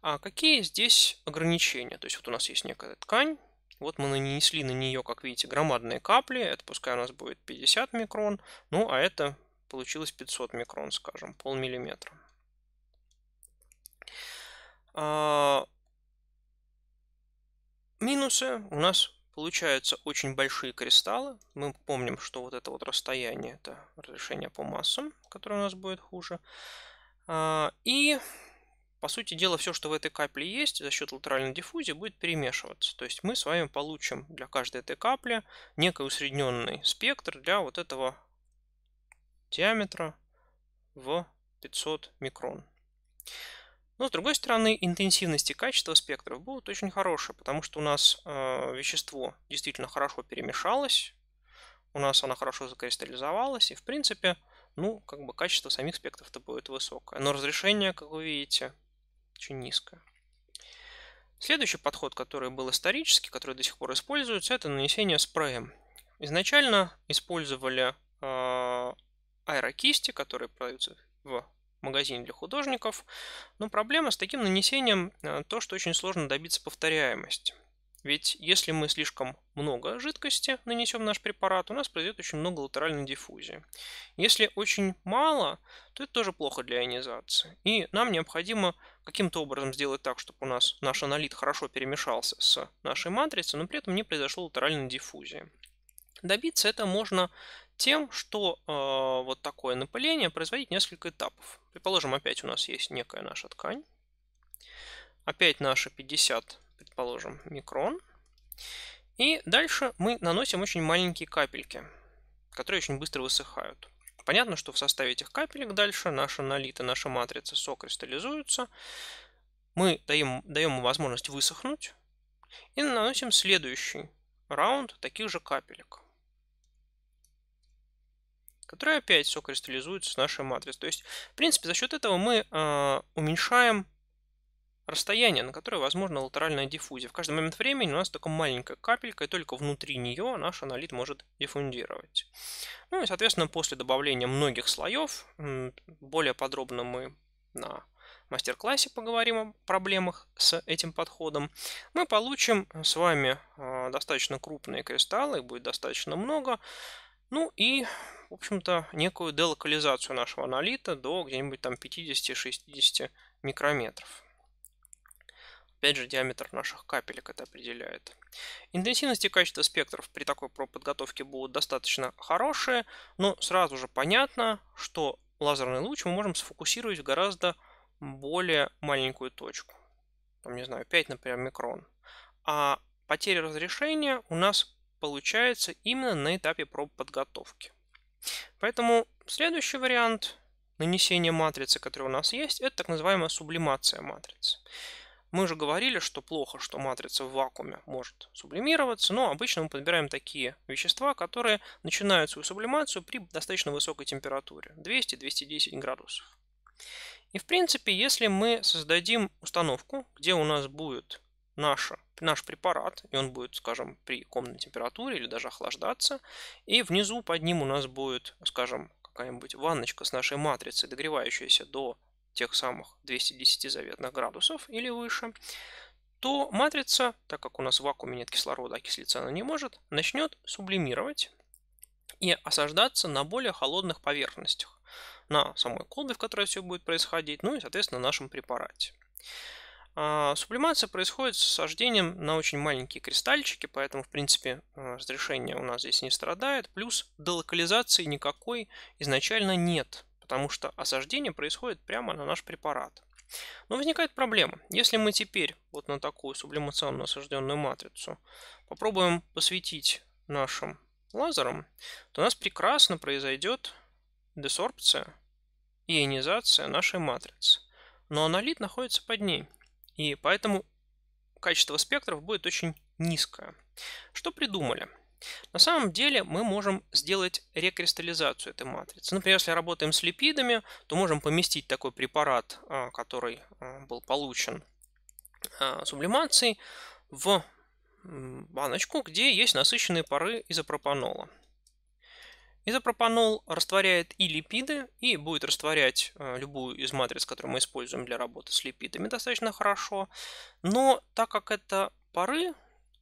А какие здесь ограничения? То есть вот у нас есть некая ткань, вот мы нанесли на нее, как видите, громадные капли. Это пускай у нас будет 50 микрон, ну а это получилось 500 микрон, скажем, полмиллиметра. А... Минусы у нас Получаются очень большие кристаллы. Мы помним, что вот это вот расстояние, это разрешение по массам, которое у нас будет хуже. А, и, по сути дела, все, что в этой капле есть, за счет латеральной диффузии будет перемешиваться. То есть мы с вами получим для каждой этой капли некий усредненный спектр для вот этого диаметра в 500 микрон. Но с другой стороны, интенсивность и качество спектров будут очень хорошие, потому что у нас э, вещество действительно хорошо перемешалось, у нас оно хорошо закристаллизовалось, и в принципе, ну, как бы качество самих спектров-то будет высокое. Но разрешение, как вы видите, очень низкое. Следующий подход, который был исторически, который до сих пор используется, это нанесение спреем. Изначально использовали э, аэрокисти, которые продаются в магазине для художников. Но проблема с таким нанесением э, то, что очень сложно добиться повторяемости. Ведь если мы слишком много жидкости нанесем в наш препарат, у нас произойдет очень много латеральной диффузии. Если очень мало, то это тоже плохо для ионизации. И нам необходимо каким-то образом сделать так, чтобы у нас наш аналит хорошо перемешался с нашей матрицей, но при этом не произошло латеральной диффузии. Добиться это можно тем, что э, вот такое напыление производить несколько этапов. Предположим, опять у нас есть некая наша ткань. Опять наши 50, предположим, микрон. И дальше мы наносим очень маленькие капельки, которые очень быстро высыхают. Понятно, что в составе этих капелек дальше наша налита наша матрица сокристаллизуются. Мы даем, даем возможность высохнуть и наносим следующий раунд таких же капелек которые опять все кристаллизуется с нашей матрицей. То есть, в принципе, за счет этого мы э, уменьшаем расстояние, на которое возможна латеральная диффузия. В каждый момент времени у нас только маленькая капелька, и только внутри нее наш аналит может диффундировать. Ну и, соответственно, после добавления многих слоев, более подробно мы на мастер-классе поговорим о проблемах с этим подходом, мы получим с вами а, достаточно крупные кристаллы, их будет достаточно много, ну и, в общем-то, некую делокализацию нашего аналита до где-нибудь там 50-60 микрометров. Опять же, диаметр наших капелек это определяет. Интенсивность и качество спектров при такой подготовке будут достаточно хорошие, но сразу же понятно, что лазерный луч мы можем сфокусировать в гораздо более маленькую точку. Там, не знаю, 5, например, микрон. А потеря разрешения у нас получается именно на этапе проб подготовки. Поэтому следующий вариант нанесения матрицы, который у нас есть, это так называемая сублимация матрицы. Мы уже говорили, что плохо, что матрица в вакууме может сублимироваться, но обычно мы подбираем такие вещества, которые начинают свою сублимацию при достаточно высокой температуре, 200-210 градусов. И в принципе, если мы создадим установку, где у нас будет наша, наш препарат, и он будет, скажем, при комнатной температуре или даже охлаждаться. И внизу под ним у нас будет, скажем, какая-нибудь ванночка с нашей матрицей, догревающаяся до тех самых 210 заветных градусов или выше, то матрица, так как у нас в вакууме нет кислорода, окислиться а она не может, начнет сублимировать и осаждаться на более холодных поверхностях, на самой колбе, в которой все будет происходить, ну и, соответственно, нашем препарате. А, сублимация происходит с сождением на очень маленькие кристальчики, поэтому, в принципе, а, разрешение у нас здесь не страдает. Плюс долокализации никакой изначально нет, потому что осаждение происходит прямо на наш препарат. Но возникает проблема. Если мы теперь вот на такую сублимационно осажденную матрицу попробуем посветить нашим лазером, то у нас прекрасно произойдет десорбция и ионизация нашей матрицы. Но аналит находится под ней – и поэтому качество спектров будет очень низкое. Что придумали? На самом деле мы можем сделать рекристаллизацию этой матрицы. Например, если работаем с липидами, то можем поместить такой препарат, а, который а, был получен а, сублимацией, в баночку, где есть насыщенные пары изопропанола. Изопропанол растворяет и липиды, и будет растворять э, любую из матриц, которую мы используем для работы с липидами достаточно хорошо. Но так как это пары,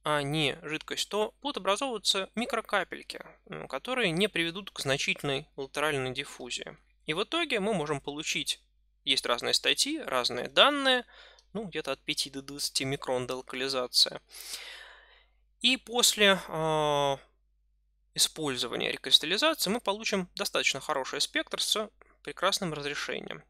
а не жидкость, то будут образовываться микрокапельки, которые не приведут к значительной латеральной диффузии. И в итоге мы можем получить, есть разные статьи, разные данные, ну где-то от 5 до 20 микрон делокализация. И после а, использования рекристаллизации мы получим достаточно хороший спектр с прекрасным разрешением.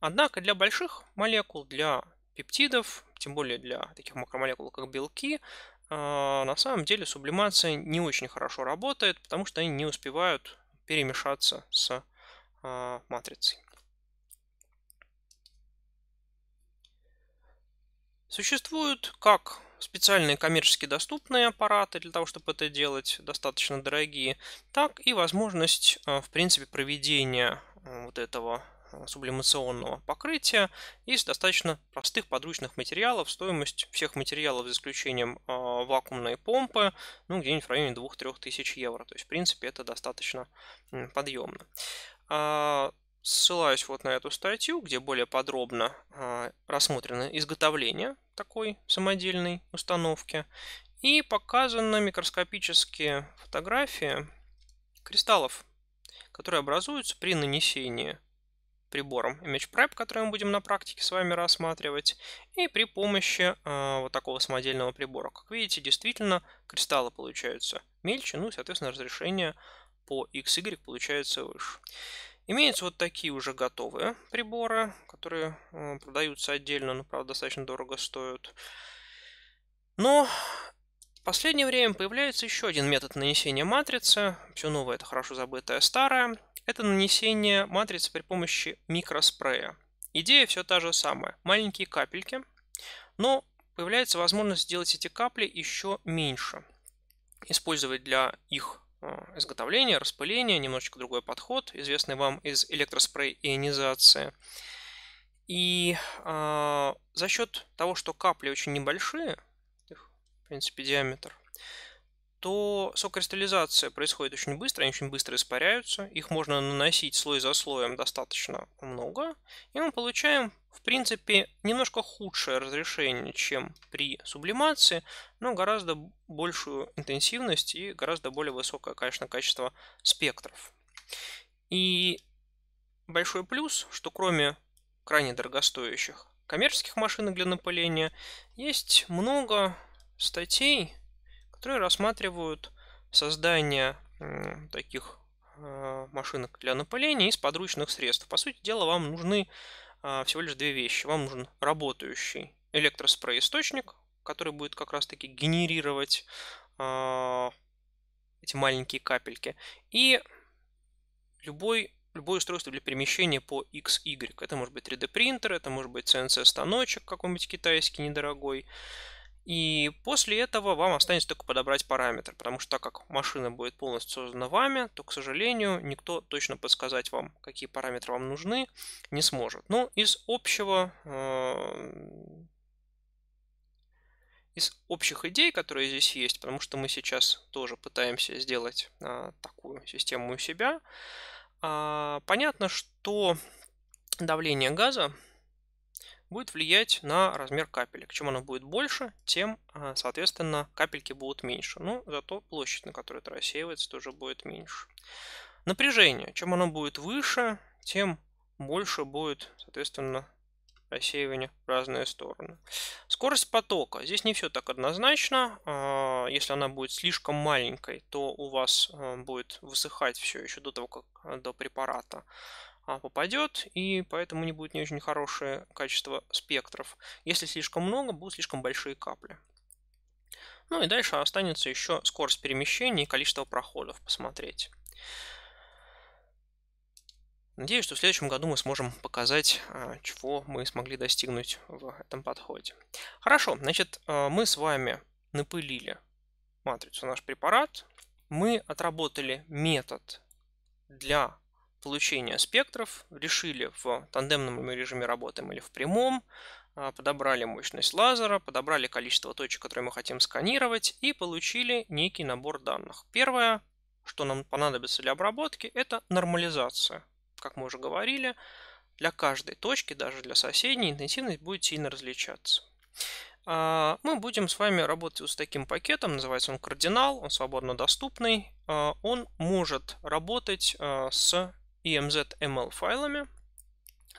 Однако для больших молекул, для пептидов, тем более для таких макромолекул, как белки, а, на самом деле сублимация не очень хорошо работает, потому что они не успевают перемешаться с а, матрицей. Существуют как специальные коммерчески доступные аппараты для того, чтобы это делать, достаточно дорогие, так и возможность, э, в принципе, проведения э, вот этого э, сублимационного покрытия из достаточно простых подручных материалов. Стоимость всех материалов, за исключением вакуумной помпы, ну, где-нибудь в районе 2-3 тысяч евро. То есть, в принципе, это достаточно подъемно. А, ссылаюсь вот на эту статью, где более подробно рассмотрено изготовление такой самодельной установки. И показаны микроскопические фотографии кристаллов, которые образуются при нанесении прибором Image Prep, который мы будем на практике с вами рассматривать, и при помощи э, вот такого самодельного прибора. Как видите, действительно кристаллы получаются мельче, ну и, соответственно, разрешение по XY получается выше. Имеются вот такие уже готовые приборы, которые э, продаются отдельно, но, правда, достаточно дорого стоят. Но в последнее время появляется еще один метод нанесения матрицы. Все новое – это хорошо забытое старое. Это нанесение матрицы при помощи микроспрея. Идея все та же самая. Маленькие капельки, но появляется возможность сделать эти капли еще меньше. Использовать для их Э, изготовления, распыления, немножечко другой подход, известный вам из электроспрей ионизации. И э, за счет того, что капли очень небольшие, их, в принципе, диаметр то сокристаллизация происходит очень быстро, они очень быстро испаряются, их можно наносить слой за слоем достаточно много, и мы получаем, в принципе, немножко худшее разрешение, чем при сублимации, но гораздо большую интенсивность и гораздо более высокое, конечно, качество спектров. И большой плюс, что кроме крайне дорогостоящих коммерческих машинок для напыления, есть много статей, которые рассматривают создание таких а, машинок для напыления из подручных средств. По сути дела, вам нужны а, всего лишь две вещи. Вам нужен работающий электроспрей-источник, который будет как раз-таки генерировать а, эти маленькие капельки. И любой, любое устройство для перемещения по XY. Это может быть 3D принтер, это может быть CNC станочек какой-нибудь китайский недорогой. И после этого вам останется только подобрать параметр, потому что так как машина будет полностью создана вами, то, к сожалению, никто точно подсказать вам, какие параметры вам нужны, не сможет. Но из общего, эм, из общих идей, которые здесь есть, потому что мы сейчас тоже пытаемся сделать э, такую систему у себя, э, понятно, что давление газа будет влиять на размер капелек. Чем она будет больше, тем, а, соответственно, капельки будут меньше. Но ну, зато площадь, на которой это рассеивается, тоже будет меньше. Напряжение. Чем оно будет выше, тем больше будет, соответственно, рассеивание в разные стороны. Скорость потока. Здесь не все так однозначно. А, если она будет слишком маленькой, то у вас а, будет высыхать все еще до того, как до препарата а, попадет, и поэтому не будет не очень хорошее качество спектров. Если слишком много, будут слишком большие капли. Ну и дальше останется еще скорость перемещения и количество проходов посмотреть. Надеюсь, что в следующем году мы сможем показать, а, чего мы смогли достигнуть в этом подходе. Хорошо, значит, а, мы с вами напылили матрицу наш препарат. Мы отработали метод для получения спектров, решили в тандемном режиме работаем или в прямом, а, подобрали мощность лазера, подобрали количество точек, которые мы хотим сканировать и получили некий набор данных. Первое, что нам понадобится для обработки, это нормализация. Как мы уже говорили, для каждой точки, даже для соседней, интенсивность будет сильно различаться. А, мы будем с вами работать с таким пакетом, называется он кардинал, он свободно доступный. А, он может работать с EMZML файлами,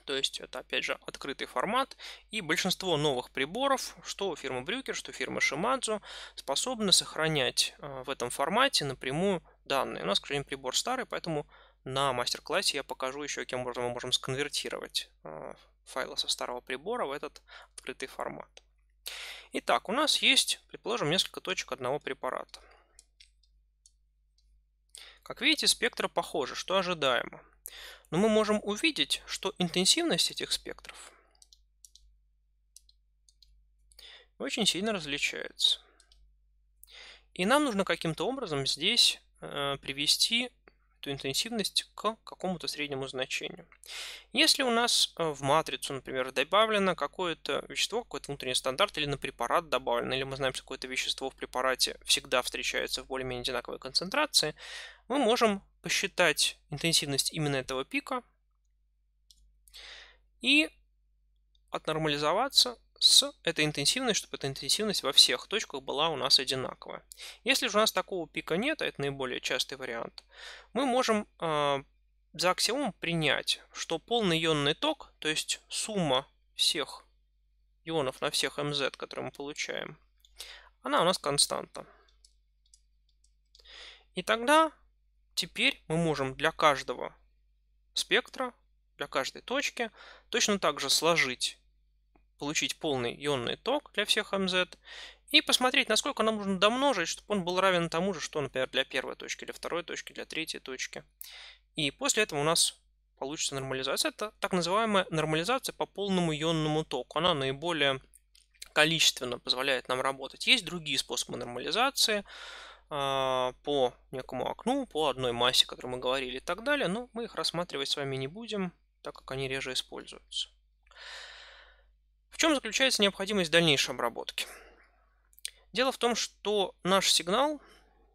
то есть это опять же открытый формат. И большинство новых приборов, что фирмы Брюкер, что фирмы Shimazu, способны сохранять а, в этом формате напрямую данные. У нас, к сожалению, прибор старый, поэтому на мастер-классе я покажу еще, каким образом мы можем сконвертировать а, файлы со старого прибора в этот открытый формат. Итак, у нас есть, предположим, несколько точек одного препарата. Как видите, спектр похожи, что ожидаемо. Но мы можем увидеть, что интенсивность этих спектров очень сильно различается. И нам нужно каким-то образом здесь э, привести эту интенсивность к какому-то среднему значению. Если у нас э, в матрицу, например, добавлено какое-то вещество, какой-то внутренний стандарт или на препарат добавлено, или мы знаем, что какое-то вещество в препарате всегда встречается в более-менее одинаковой концентрации, мы можем посчитать интенсивность именно этого пика и отнормализоваться с этой интенсивностью, чтобы эта интенсивность во всех точках была у нас одинаковая. Если же у нас такого пика нет, а это наиболее частый вариант, мы можем э, за аксиом принять, что полный ионный ток, то есть сумма всех ионов на всех мз, которые мы получаем, она у нас константа. И тогда Теперь мы можем для каждого спектра, для каждой точки точно так же сложить, получить полный ионный ток для всех МЗ и посмотреть, насколько нам нужно домножить, чтобы он был равен тому же, что, например, для первой точки, для второй точки, для третьей точки. И после этого у нас получится нормализация. Это так называемая нормализация по полному ионному току. Она наиболее количественно позволяет нам работать. Есть другие способы нормализации. А, по некому окну, по одной массе, о которой мы говорили и так далее, но мы их рассматривать с вами не будем, так как они реже используются. В чем заключается необходимость дальнейшей обработки? Дело в том, что наш сигнал,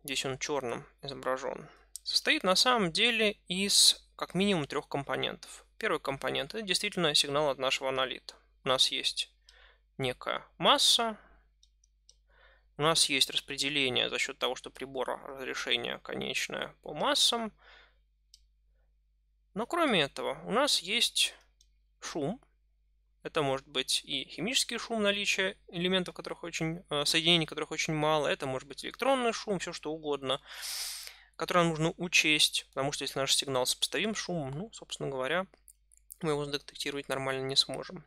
здесь он черным изображен, состоит на самом деле из как минимум трех компонентов. Первый компонент – это действительно сигнал от нашего аналита. У нас есть некая масса, у нас есть распределение за счет того, что прибор разрешение конечное по массам. Но кроме этого, у нас есть шум. Это может быть и химический шум, наличия элементов, которых очень, э, соединений которых очень мало. Это может быть электронный шум, все что угодно, которое нужно учесть. Потому что если наш сигнал сопоставим с шумом, ну, собственно говоря, мы его детектировать нормально не сможем.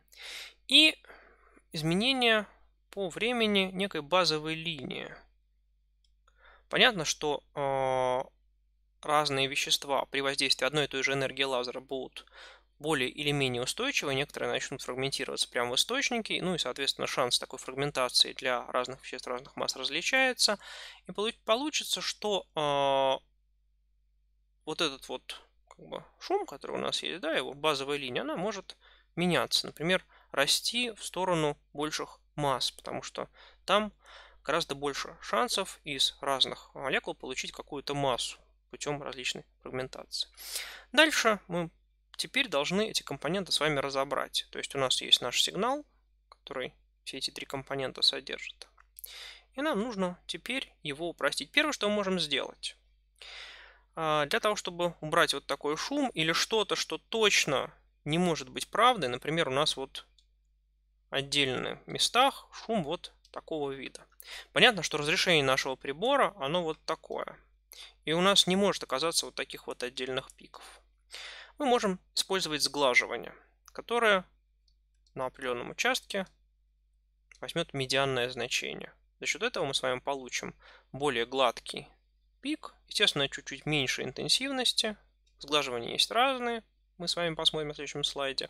И изменения по времени некой базовой линии. Понятно, что э, разные вещества при воздействии одной и той же энергии лазера будут более или менее устойчивы, некоторые начнут фрагментироваться прямо в источнике, ну и, соответственно, шанс такой фрагментации для разных веществ разных масс различается. И получится, что э, вот этот вот как бы, шум, который у нас есть, да, его базовая линия, она может меняться, например, расти в сторону больших масс, потому что там гораздо больше шансов из разных молекул получить какую-то массу путем различной фрагментации. Дальше мы теперь должны эти компоненты с вами разобрать. То есть у нас есть наш сигнал, который все эти три компонента содержит. И нам нужно теперь его упростить. Первое, что мы можем сделать. А, для того, чтобы убрать вот такой шум или что-то, что точно не может быть правдой, например, у нас вот отдельных местах шум вот такого вида. Понятно, что разрешение нашего прибора, оно вот такое. И у нас не может оказаться вот таких вот отдельных пиков. Мы можем использовать сглаживание, которое на определенном участке возьмет медианное значение. За счет этого мы с вами получим более гладкий пик, естественно, чуть-чуть меньше интенсивности. Сглаживания есть разные, мы с вами посмотрим на следующем слайде.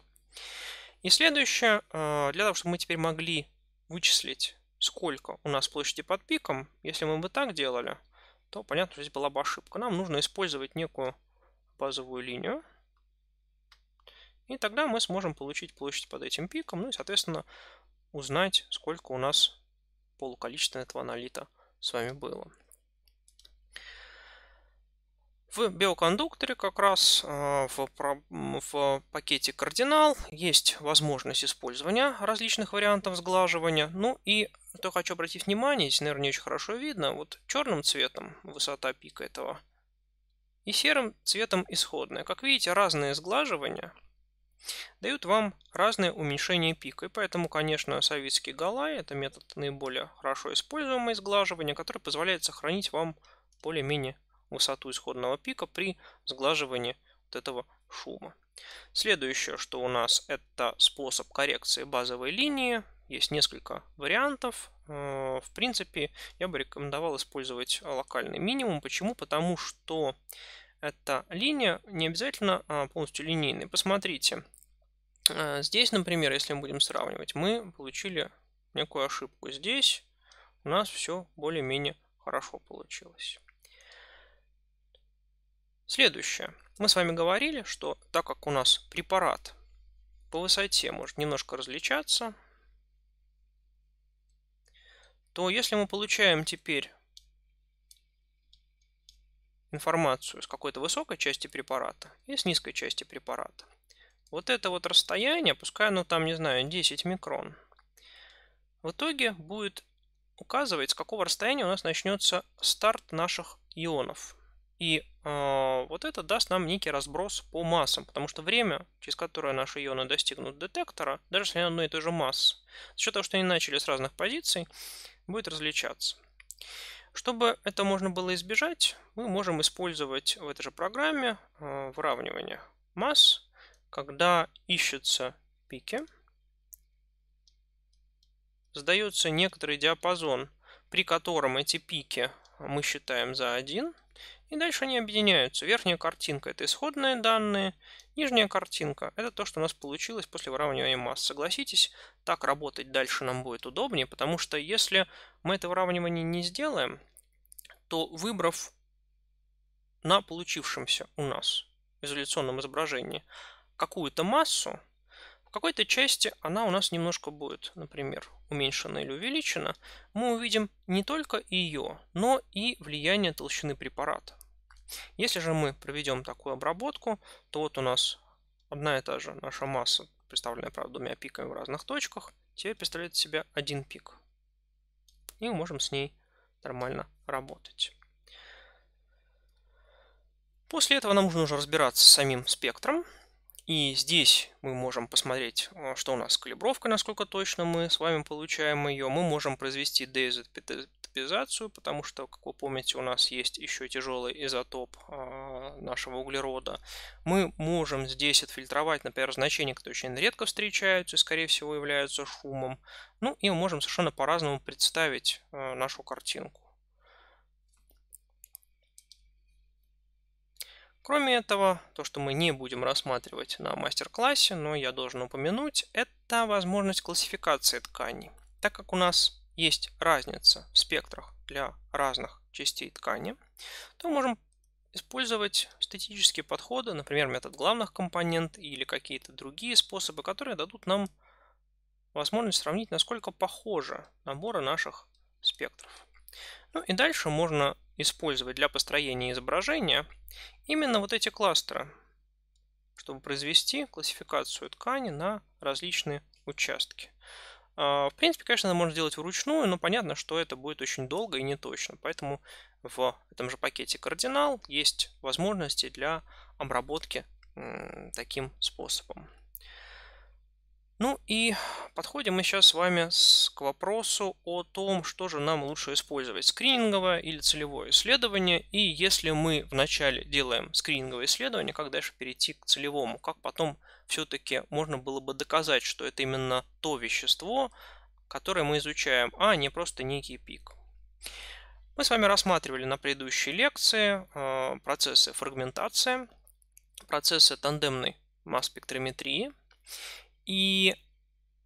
И следующее, э, для того, чтобы мы теперь могли вычислить, сколько у нас площади под пиком, если мы бы так делали, то понятно, что здесь была бы ошибка. Нам нужно использовать некую базовую линию. И тогда мы сможем получить площадь под этим пиком, ну и, соответственно, узнать, сколько у нас полуколичественного этого аналита с вами было. В биокондукторе как раз а, в, в пакете кардинал есть возможность использования различных вариантов сглаживания. Ну и то хочу обратить внимание, здесь, наверное, не очень хорошо видно, вот черным цветом высота пика этого и серым цветом исходная. Как видите, разные сглаживания дают вам разное уменьшение пика. И поэтому, конечно, советский галай – это метод наиболее хорошо используемого сглаживания, который позволяет сохранить вам более-менее высоту исходного пика при сглаживании вот этого шума. Следующее, что у нас, это способ коррекции базовой линии. Есть несколько вариантов. Э, в принципе, я бы рекомендовал использовать локальный минимум. Почему? Потому что эта линия не обязательно а, полностью линейная. Посмотрите, э, здесь, например, если мы будем сравнивать, мы получили некую ошибку. Здесь у нас все более-менее хорошо получилось. Следующее. Мы с вами говорили, что так как у нас препарат по высоте может немножко различаться, то если мы получаем теперь информацию с какой-то высокой части препарата и с низкой части препарата, вот это вот расстояние, пускай оно там, не знаю, 10 микрон, в итоге будет указывать, с какого расстояния у нас начнется старт наших ионов. И э, вот это даст нам некий разброс по массам, потому что время, через которое наши ионы достигнут детектора, даже если они одной и той же массы, за счет того, что они начали с разных позиций, будет различаться. Чтобы это можно было избежать, мы можем использовать в этой же программе э, выравнивание масс, когда ищутся пики, сдается некоторый диапазон, при котором эти пики мы считаем за 1, и дальше они объединяются. Верхняя картинка – это исходные данные, нижняя картинка – это то, что у нас получилось после выравнивания масс. Согласитесь, так работать дальше нам будет удобнее, потому что если мы это выравнивание не сделаем, то выбрав на получившемся у нас изоляционном изображении какую-то массу, какой-то части она у нас немножко будет, например, уменьшена или увеличена, мы увидим не только ее, но и влияние толщины препарата. Если же мы проведем такую обработку, то вот у нас одна и та же наша масса, представленная, правда, двумя пиками в разных точках, теперь представляет себя один пик. И мы можем с ней нормально работать. После этого нам нужно уже разбираться с самим спектром. И здесь мы можем посмотреть, э, что у нас калибровка, насколько точно мы с вами получаем ее. Мы можем произвести деизотопизацию, потому что, как вы помните, у нас есть еще тяжелый изотоп а, нашего углерода. Мы можем здесь отфильтровать, например, значения, которые очень редко встречаются и, скорее всего, являются шумом. Ну и мы можем совершенно по-разному представить э, нашу картинку. Кроме этого, то, что мы не будем рассматривать на мастер-классе, но я должен упомянуть, это возможность классификации тканей. Так как у нас есть разница в спектрах для разных частей ткани, то можем использовать статические подходы, например, метод главных компонент или какие-то другие способы, которые дадут нам возможность сравнить, насколько похожи наборы наших спектров. Ну и дальше можно использовать для построения изображения именно вот эти кластеры, чтобы произвести классификацию ткани на различные участки. А, в принципе, конечно, это можно сделать вручную, но понятно, что это будет очень долго и неточно. Поэтому в этом же пакете кардинал есть возможности для обработки таким способом. Ну и подходим мы сейчас с вами к вопросу о том, что же нам лучше использовать, скрининговое или целевое исследование. И если мы вначале делаем скрининговое исследование, как дальше перейти к целевому, как потом все-таки можно было бы доказать, что это именно то вещество, которое мы изучаем, а не просто некий пик. Мы с вами рассматривали на предыдущей лекции э, процессы фрагментации, процессы тандемной масс-спектрометрии и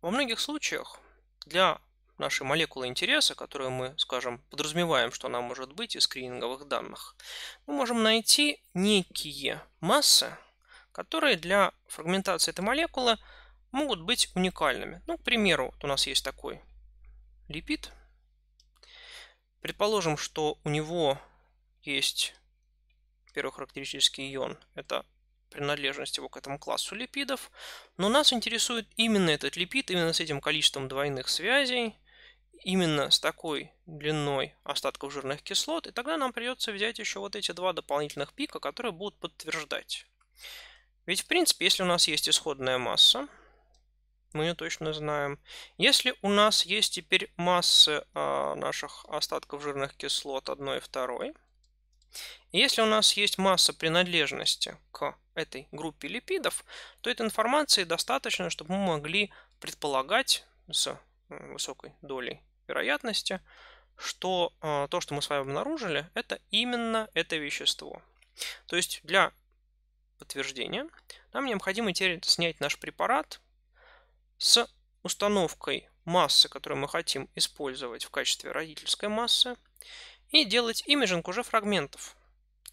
во многих случаях для нашей молекулы интереса, которую мы, скажем, подразумеваем, что она может быть из скрининговых данных, мы можем найти некие массы, которые для фрагментации этой молекулы могут быть уникальными. Ну, к примеру, вот у нас есть такой липид. Предположим, что у него есть первый характеристический ион – это принадлежность его к этому классу липидов. Но нас интересует именно этот липид, именно с этим количеством двойных связей, именно с такой длиной остатков жирных кислот. И тогда нам придется взять еще вот эти два дополнительных пика, которые будут подтверждать. Ведь, в принципе, если у нас есть исходная масса, мы ее точно знаем. Если у нас есть теперь массы а, наших остатков жирных кислот 1 и 2, если у нас есть масса принадлежности к этой группе липидов, то этой информации достаточно, чтобы мы могли предполагать с э, высокой долей вероятности, что э, то, что мы с вами обнаружили, это именно это вещество. То есть для подтверждения нам необходимо теперь снять наш препарат с установкой массы, которую мы хотим использовать в качестве родительской массы, и делать имиджинг уже фрагментов.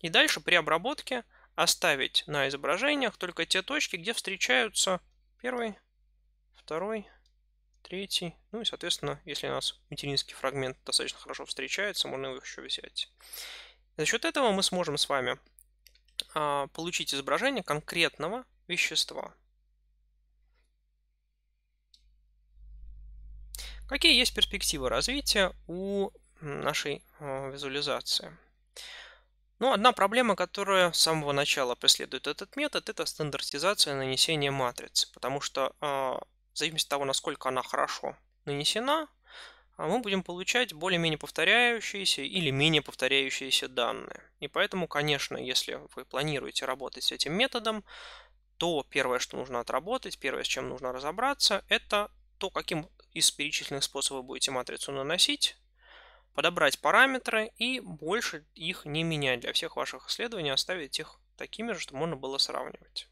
И дальше при обработке оставить на изображениях только те точки, где встречаются первый, второй, третий. Ну и, соответственно, если у нас материнский фрагмент достаточно хорошо встречается, можно его еще взять. За счет этого мы сможем с вами а, получить изображение конкретного вещества. Какие есть перспективы развития у нашей а, визуализации. Но ну, одна проблема, которая с самого начала преследует этот метод, это стандартизация нанесения матрицы, потому что а, в зависимости от того, насколько она хорошо нанесена, а, мы будем получать более-менее повторяющиеся или менее повторяющиеся данные. И поэтому, конечно, если вы планируете работать с этим методом, то первое, что нужно отработать, первое, с чем нужно разобраться, это то, каким из перечисленных способов будете матрицу наносить, подобрать параметры и больше их не менять для а всех ваших исследований, оставить их такими же, чтобы можно было сравнивать.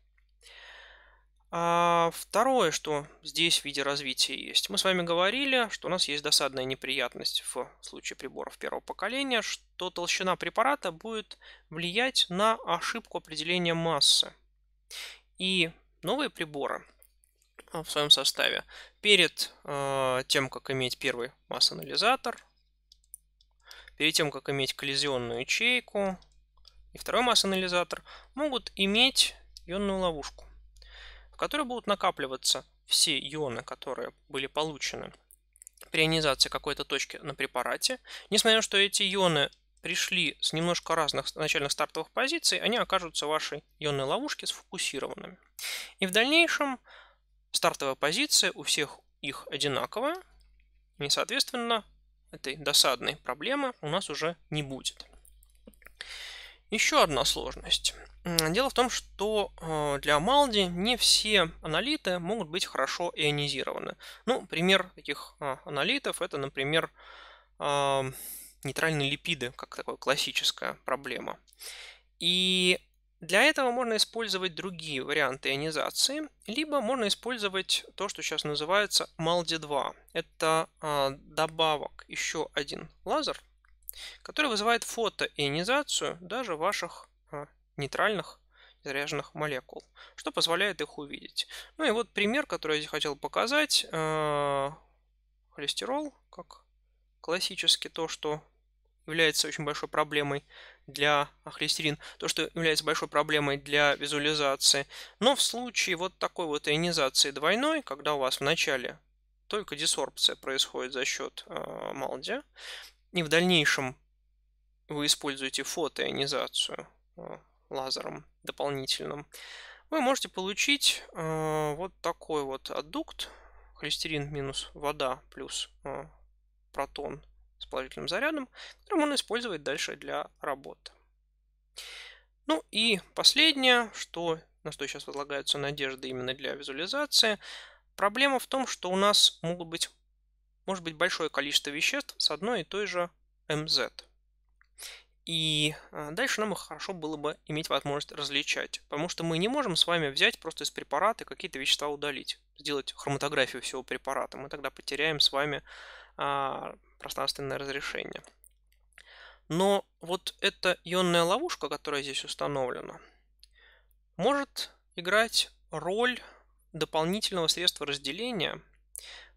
А второе, что здесь в виде развития есть. Мы с вами говорили, что у нас есть досадная неприятность в случае приборов первого поколения, что толщина препарата будет влиять на ошибку определения массы. И новые приборы а, в своем составе перед э, тем, как иметь первый масс-анализатор, перед тем, как иметь коллизионную ячейку и второй масс-анализатор, могут иметь ионную ловушку, в которой будут накапливаться все ионы, которые были получены при ионизации какой-то точки на препарате. Несмотря на то, что эти ионы пришли с немножко разных начальных стартовых позиций, они окажутся в вашей ионной ловушке сфокусированными. И в дальнейшем стартовая позиция у всех их одинаковая, и, соответственно, этой досадной проблемы у нас уже не будет. Еще одна сложность. Дело в том, что э, для Амалди не все аналиты могут быть хорошо ионизированы. Ну, пример таких а, аналитов это, например, а, нейтральные липиды, как такая классическая проблема. И для этого можно использовать другие варианты ионизации, либо можно использовать то, что сейчас называется MALDI-2. Это а, добавок еще один лазер, который вызывает фотоионизацию даже ваших а, нейтральных заряженных молекул, что позволяет их увидеть. Ну и вот пример, который я здесь хотел показать. А, холестерол, как классически то, что является очень большой проблемой для христиан, то, что является большой проблемой для визуализации. Но в случае вот такой вот ионизации двойной, когда у вас в начале только дисорбция происходит за счет э, а, Малдия, и в дальнейшем вы используете фотоионизацию э, лазером дополнительным, вы можете получить э, вот такой вот аддукт, холестерин минус вода плюс э, протон положительным зарядом, которым он использует дальше для работы. Ну и последнее, что, на что сейчас возлагаются надежды именно для визуализации, проблема в том, что у нас могут быть, может быть большое количество веществ с одной и той же МЗ. И а, дальше нам их хорошо было бы иметь возможность различать, потому что мы не можем с вами взять просто из препарата какие-то вещества удалить, сделать хроматографию всего препарата. Мы тогда потеряем с вами а, пространственное разрешение. Но вот эта ионная ловушка, которая здесь установлена, может играть роль дополнительного средства разделения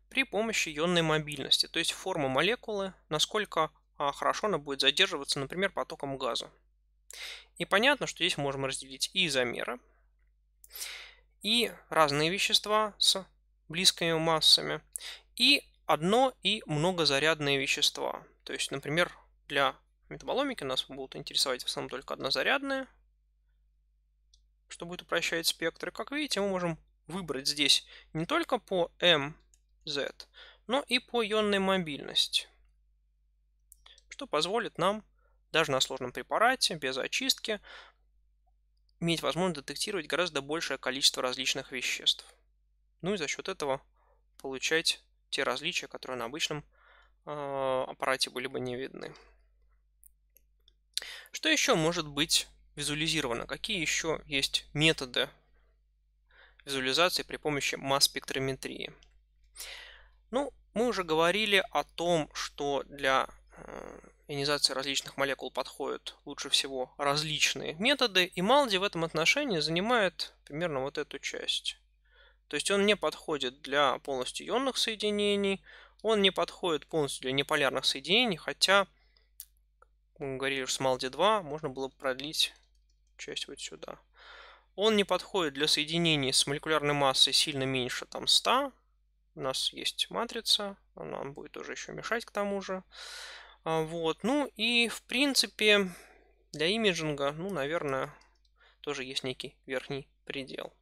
при помощи ионной мобильности, то есть форма молекулы, насколько а, хорошо она будет задерживаться, например, потоком газа. И понятно, что здесь можем разделить и изомеры, и разные вещества с близкими массами, и одно и многозарядные вещества. То есть, например, для метаболомики нас будут интересовать в основном только однозарядные, что будет упрощать спектры. как видите, мы можем выбрать здесь не только по MZ, но и по ионной мобильности, что позволит нам даже на сложном препарате, без очистки, иметь возможность детектировать гораздо большее количество различных веществ. Ну и за счет этого получать те различия, которые на обычном а, аппарате были бы не видны. Что еще может быть визуализировано? Какие еще есть методы визуализации при помощи масс-спектрометрии? Ну, мы уже говорили о том, что для э, ионизации различных молекул подходят лучше всего различные методы, и Малди в этом отношении занимает примерно вот эту часть. То есть он не подходит для полностью ионных соединений, он не подходит полностью для неполярных соединений, хотя, мы говорили, что с MALDI-2 можно было продлить часть вот сюда. Он не подходит для соединений с молекулярной массой сильно меньше там 100. У нас есть матрица, она будет тоже еще мешать к тому же. А, вот, ну и в принципе для имиджинга, ну, наверное, тоже есть некий верхний предел.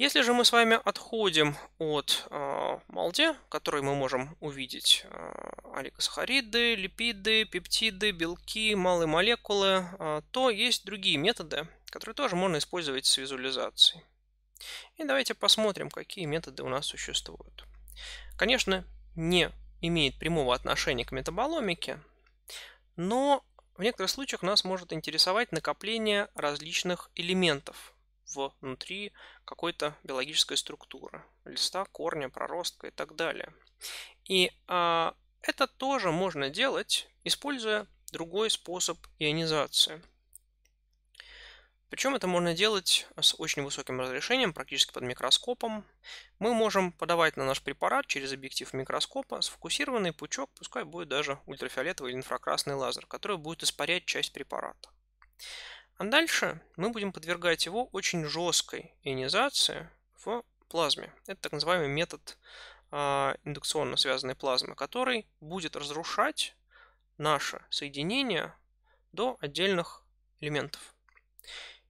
Если же мы с вами отходим от э, молде, который мы можем увидеть э, олигосахариды, липиды, пептиды, белки, малые молекулы, э, то есть другие методы, которые тоже можно использовать с визуализацией. И давайте посмотрим, какие методы у нас существуют. Конечно, не имеет прямого отношения к метаболомике, но в некоторых случаях нас может интересовать накопление различных элементов внутри какой-то биологической структуры, листа, корня, проростка и так далее. И а, это тоже можно делать, используя другой способ ионизации. Причем это можно делать с очень высоким разрешением, практически под микроскопом. Мы можем подавать на наш препарат через объектив микроскопа сфокусированный пучок, пускай будет даже ультрафиолетовый или инфракрасный лазер, который будет испарять часть препарата. А дальше мы будем подвергать его очень жесткой ионизации в плазме. Это так называемый метод а, индукционно связанной плазмы, который будет разрушать наше соединение до отдельных элементов.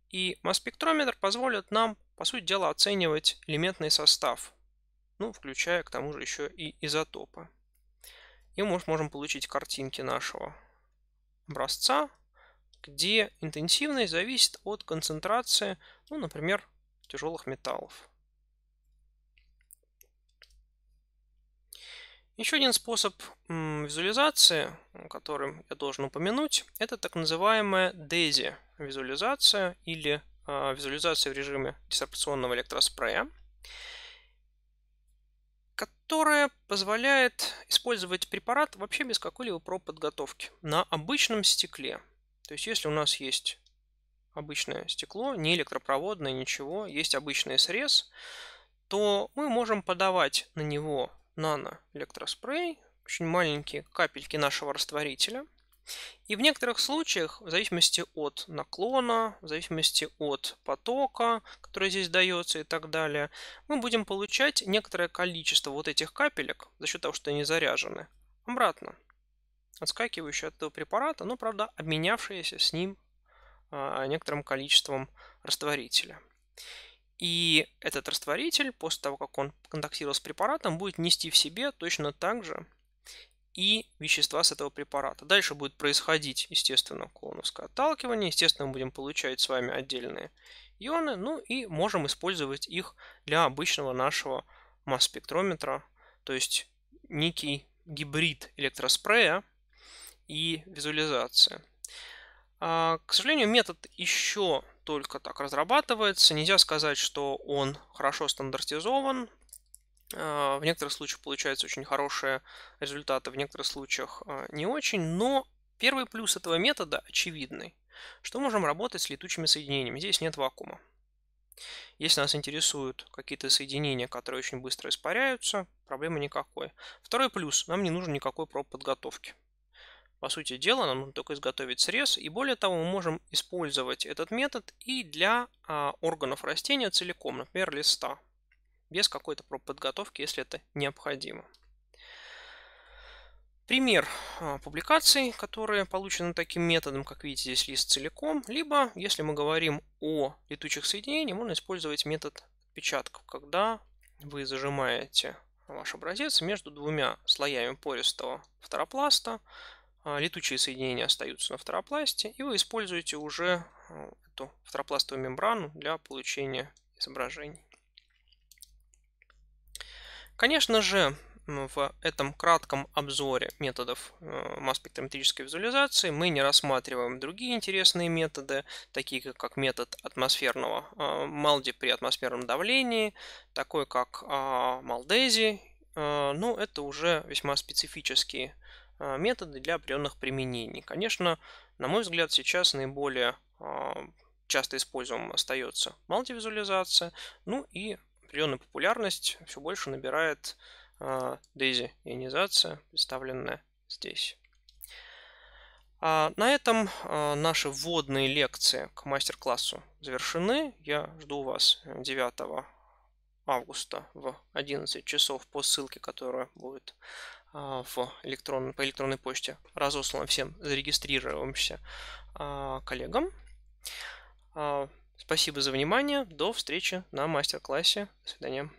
И масс-спектрометр позволит нам, по сути дела, оценивать элементный состав, ну, включая к тому же еще и изотопы. И мы можем получить картинки нашего образца, где интенсивность зависит от концентрации, ну, например, тяжелых металлов. Еще один способ визуализации, которым я должен упомянуть, это так называемая DAISY визуализация или э, визуализация в режиме диссорбционного электроспрея, которая позволяет использовать препарат вообще без какой-либо проб подготовки на обычном стекле. То есть если у нас есть обычное стекло, не электропроводное, ничего, есть обычный срез, то мы можем подавать на него наноэлектроспрей, очень маленькие капельки нашего растворителя. И в некоторых случаях, в зависимости от наклона, в зависимости от потока, который здесь дается и так далее, мы будем получать некоторое количество вот этих капелек за счет того, что они заряжены, обратно отскакивающие от этого препарата, но, правда, обменявшиеся с ним а, некоторым количеством растворителя. И этот растворитель, после того, как он контактировал с препаратом, будет нести в себе точно так же и вещества с этого препарата. Дальше будет происходить, естественно, клоновское отталкивание. Естественно, мы будем получать с вами отдельные ионы. Ну и можем использовать их для обычного нашего масс-спектрометра. То есть некий гибрид электроспрея и визуализация. А, к сожалению, метод еще только так разрабатывается. Нельзя сказать, что он хорошо стандартизован. А, в некоторых случаях получаются очень хорошие результаты, в некоторых случаях а, не очень. Но первый плюс этого метода очевидный, что можем работать с летучими соединениями. Здесь нет вакуума. Если нас интересуют какие-то соединения, которые очень быстро испаряются, проблемы никакой. Второй плюс. Нам не нужен никакой проб подготовки. По сути дела, нам нужно только изготовить срез, и более того, мы можем использовать этот метод и для а, органов растения целиком, например, листа, без какой-то подготовки, если это необходимо. Пример а, публикаций, которые получены таким методом, как видите, здесь лист целиком, либо, если мы говорим о летучих соединениях, можно использовать метод отпечатков, когда вы зажимаете ваш образец между двумя слоями пористого фторопласта, а, летучие соединения остаются на фторопласте, и вы используете уже а, эту фторопластовую мембрану для получения изображений. Конечно же, в этом кратком обзоре методов э, масс-спектрометрической визуализации мы не рассматриваем другие интересные методы, такие как метод атмосферного МАЛДИ при атмосферном давлении, такой как МАЛДЕЗИ. Э, но это уже весьма специфические а, методы для определенных применений. Конечно, на мой взгляд, сейчас наиболее а, часто используемым остается мультивизуализация, ну и определенную популярность все больше набирает а, дейзи-ионизация, представленная здесь. На этом наши вводные лекции к мастер-классу завершены. Я жду вас 9 августа в 11 часов по ссылке, которая будет а, в электрон, по электронной почте, разослана всем зарегистрировавшимся а, коллегам. А, спасибо за внимание. До встречи на мастер-классе. До свидания.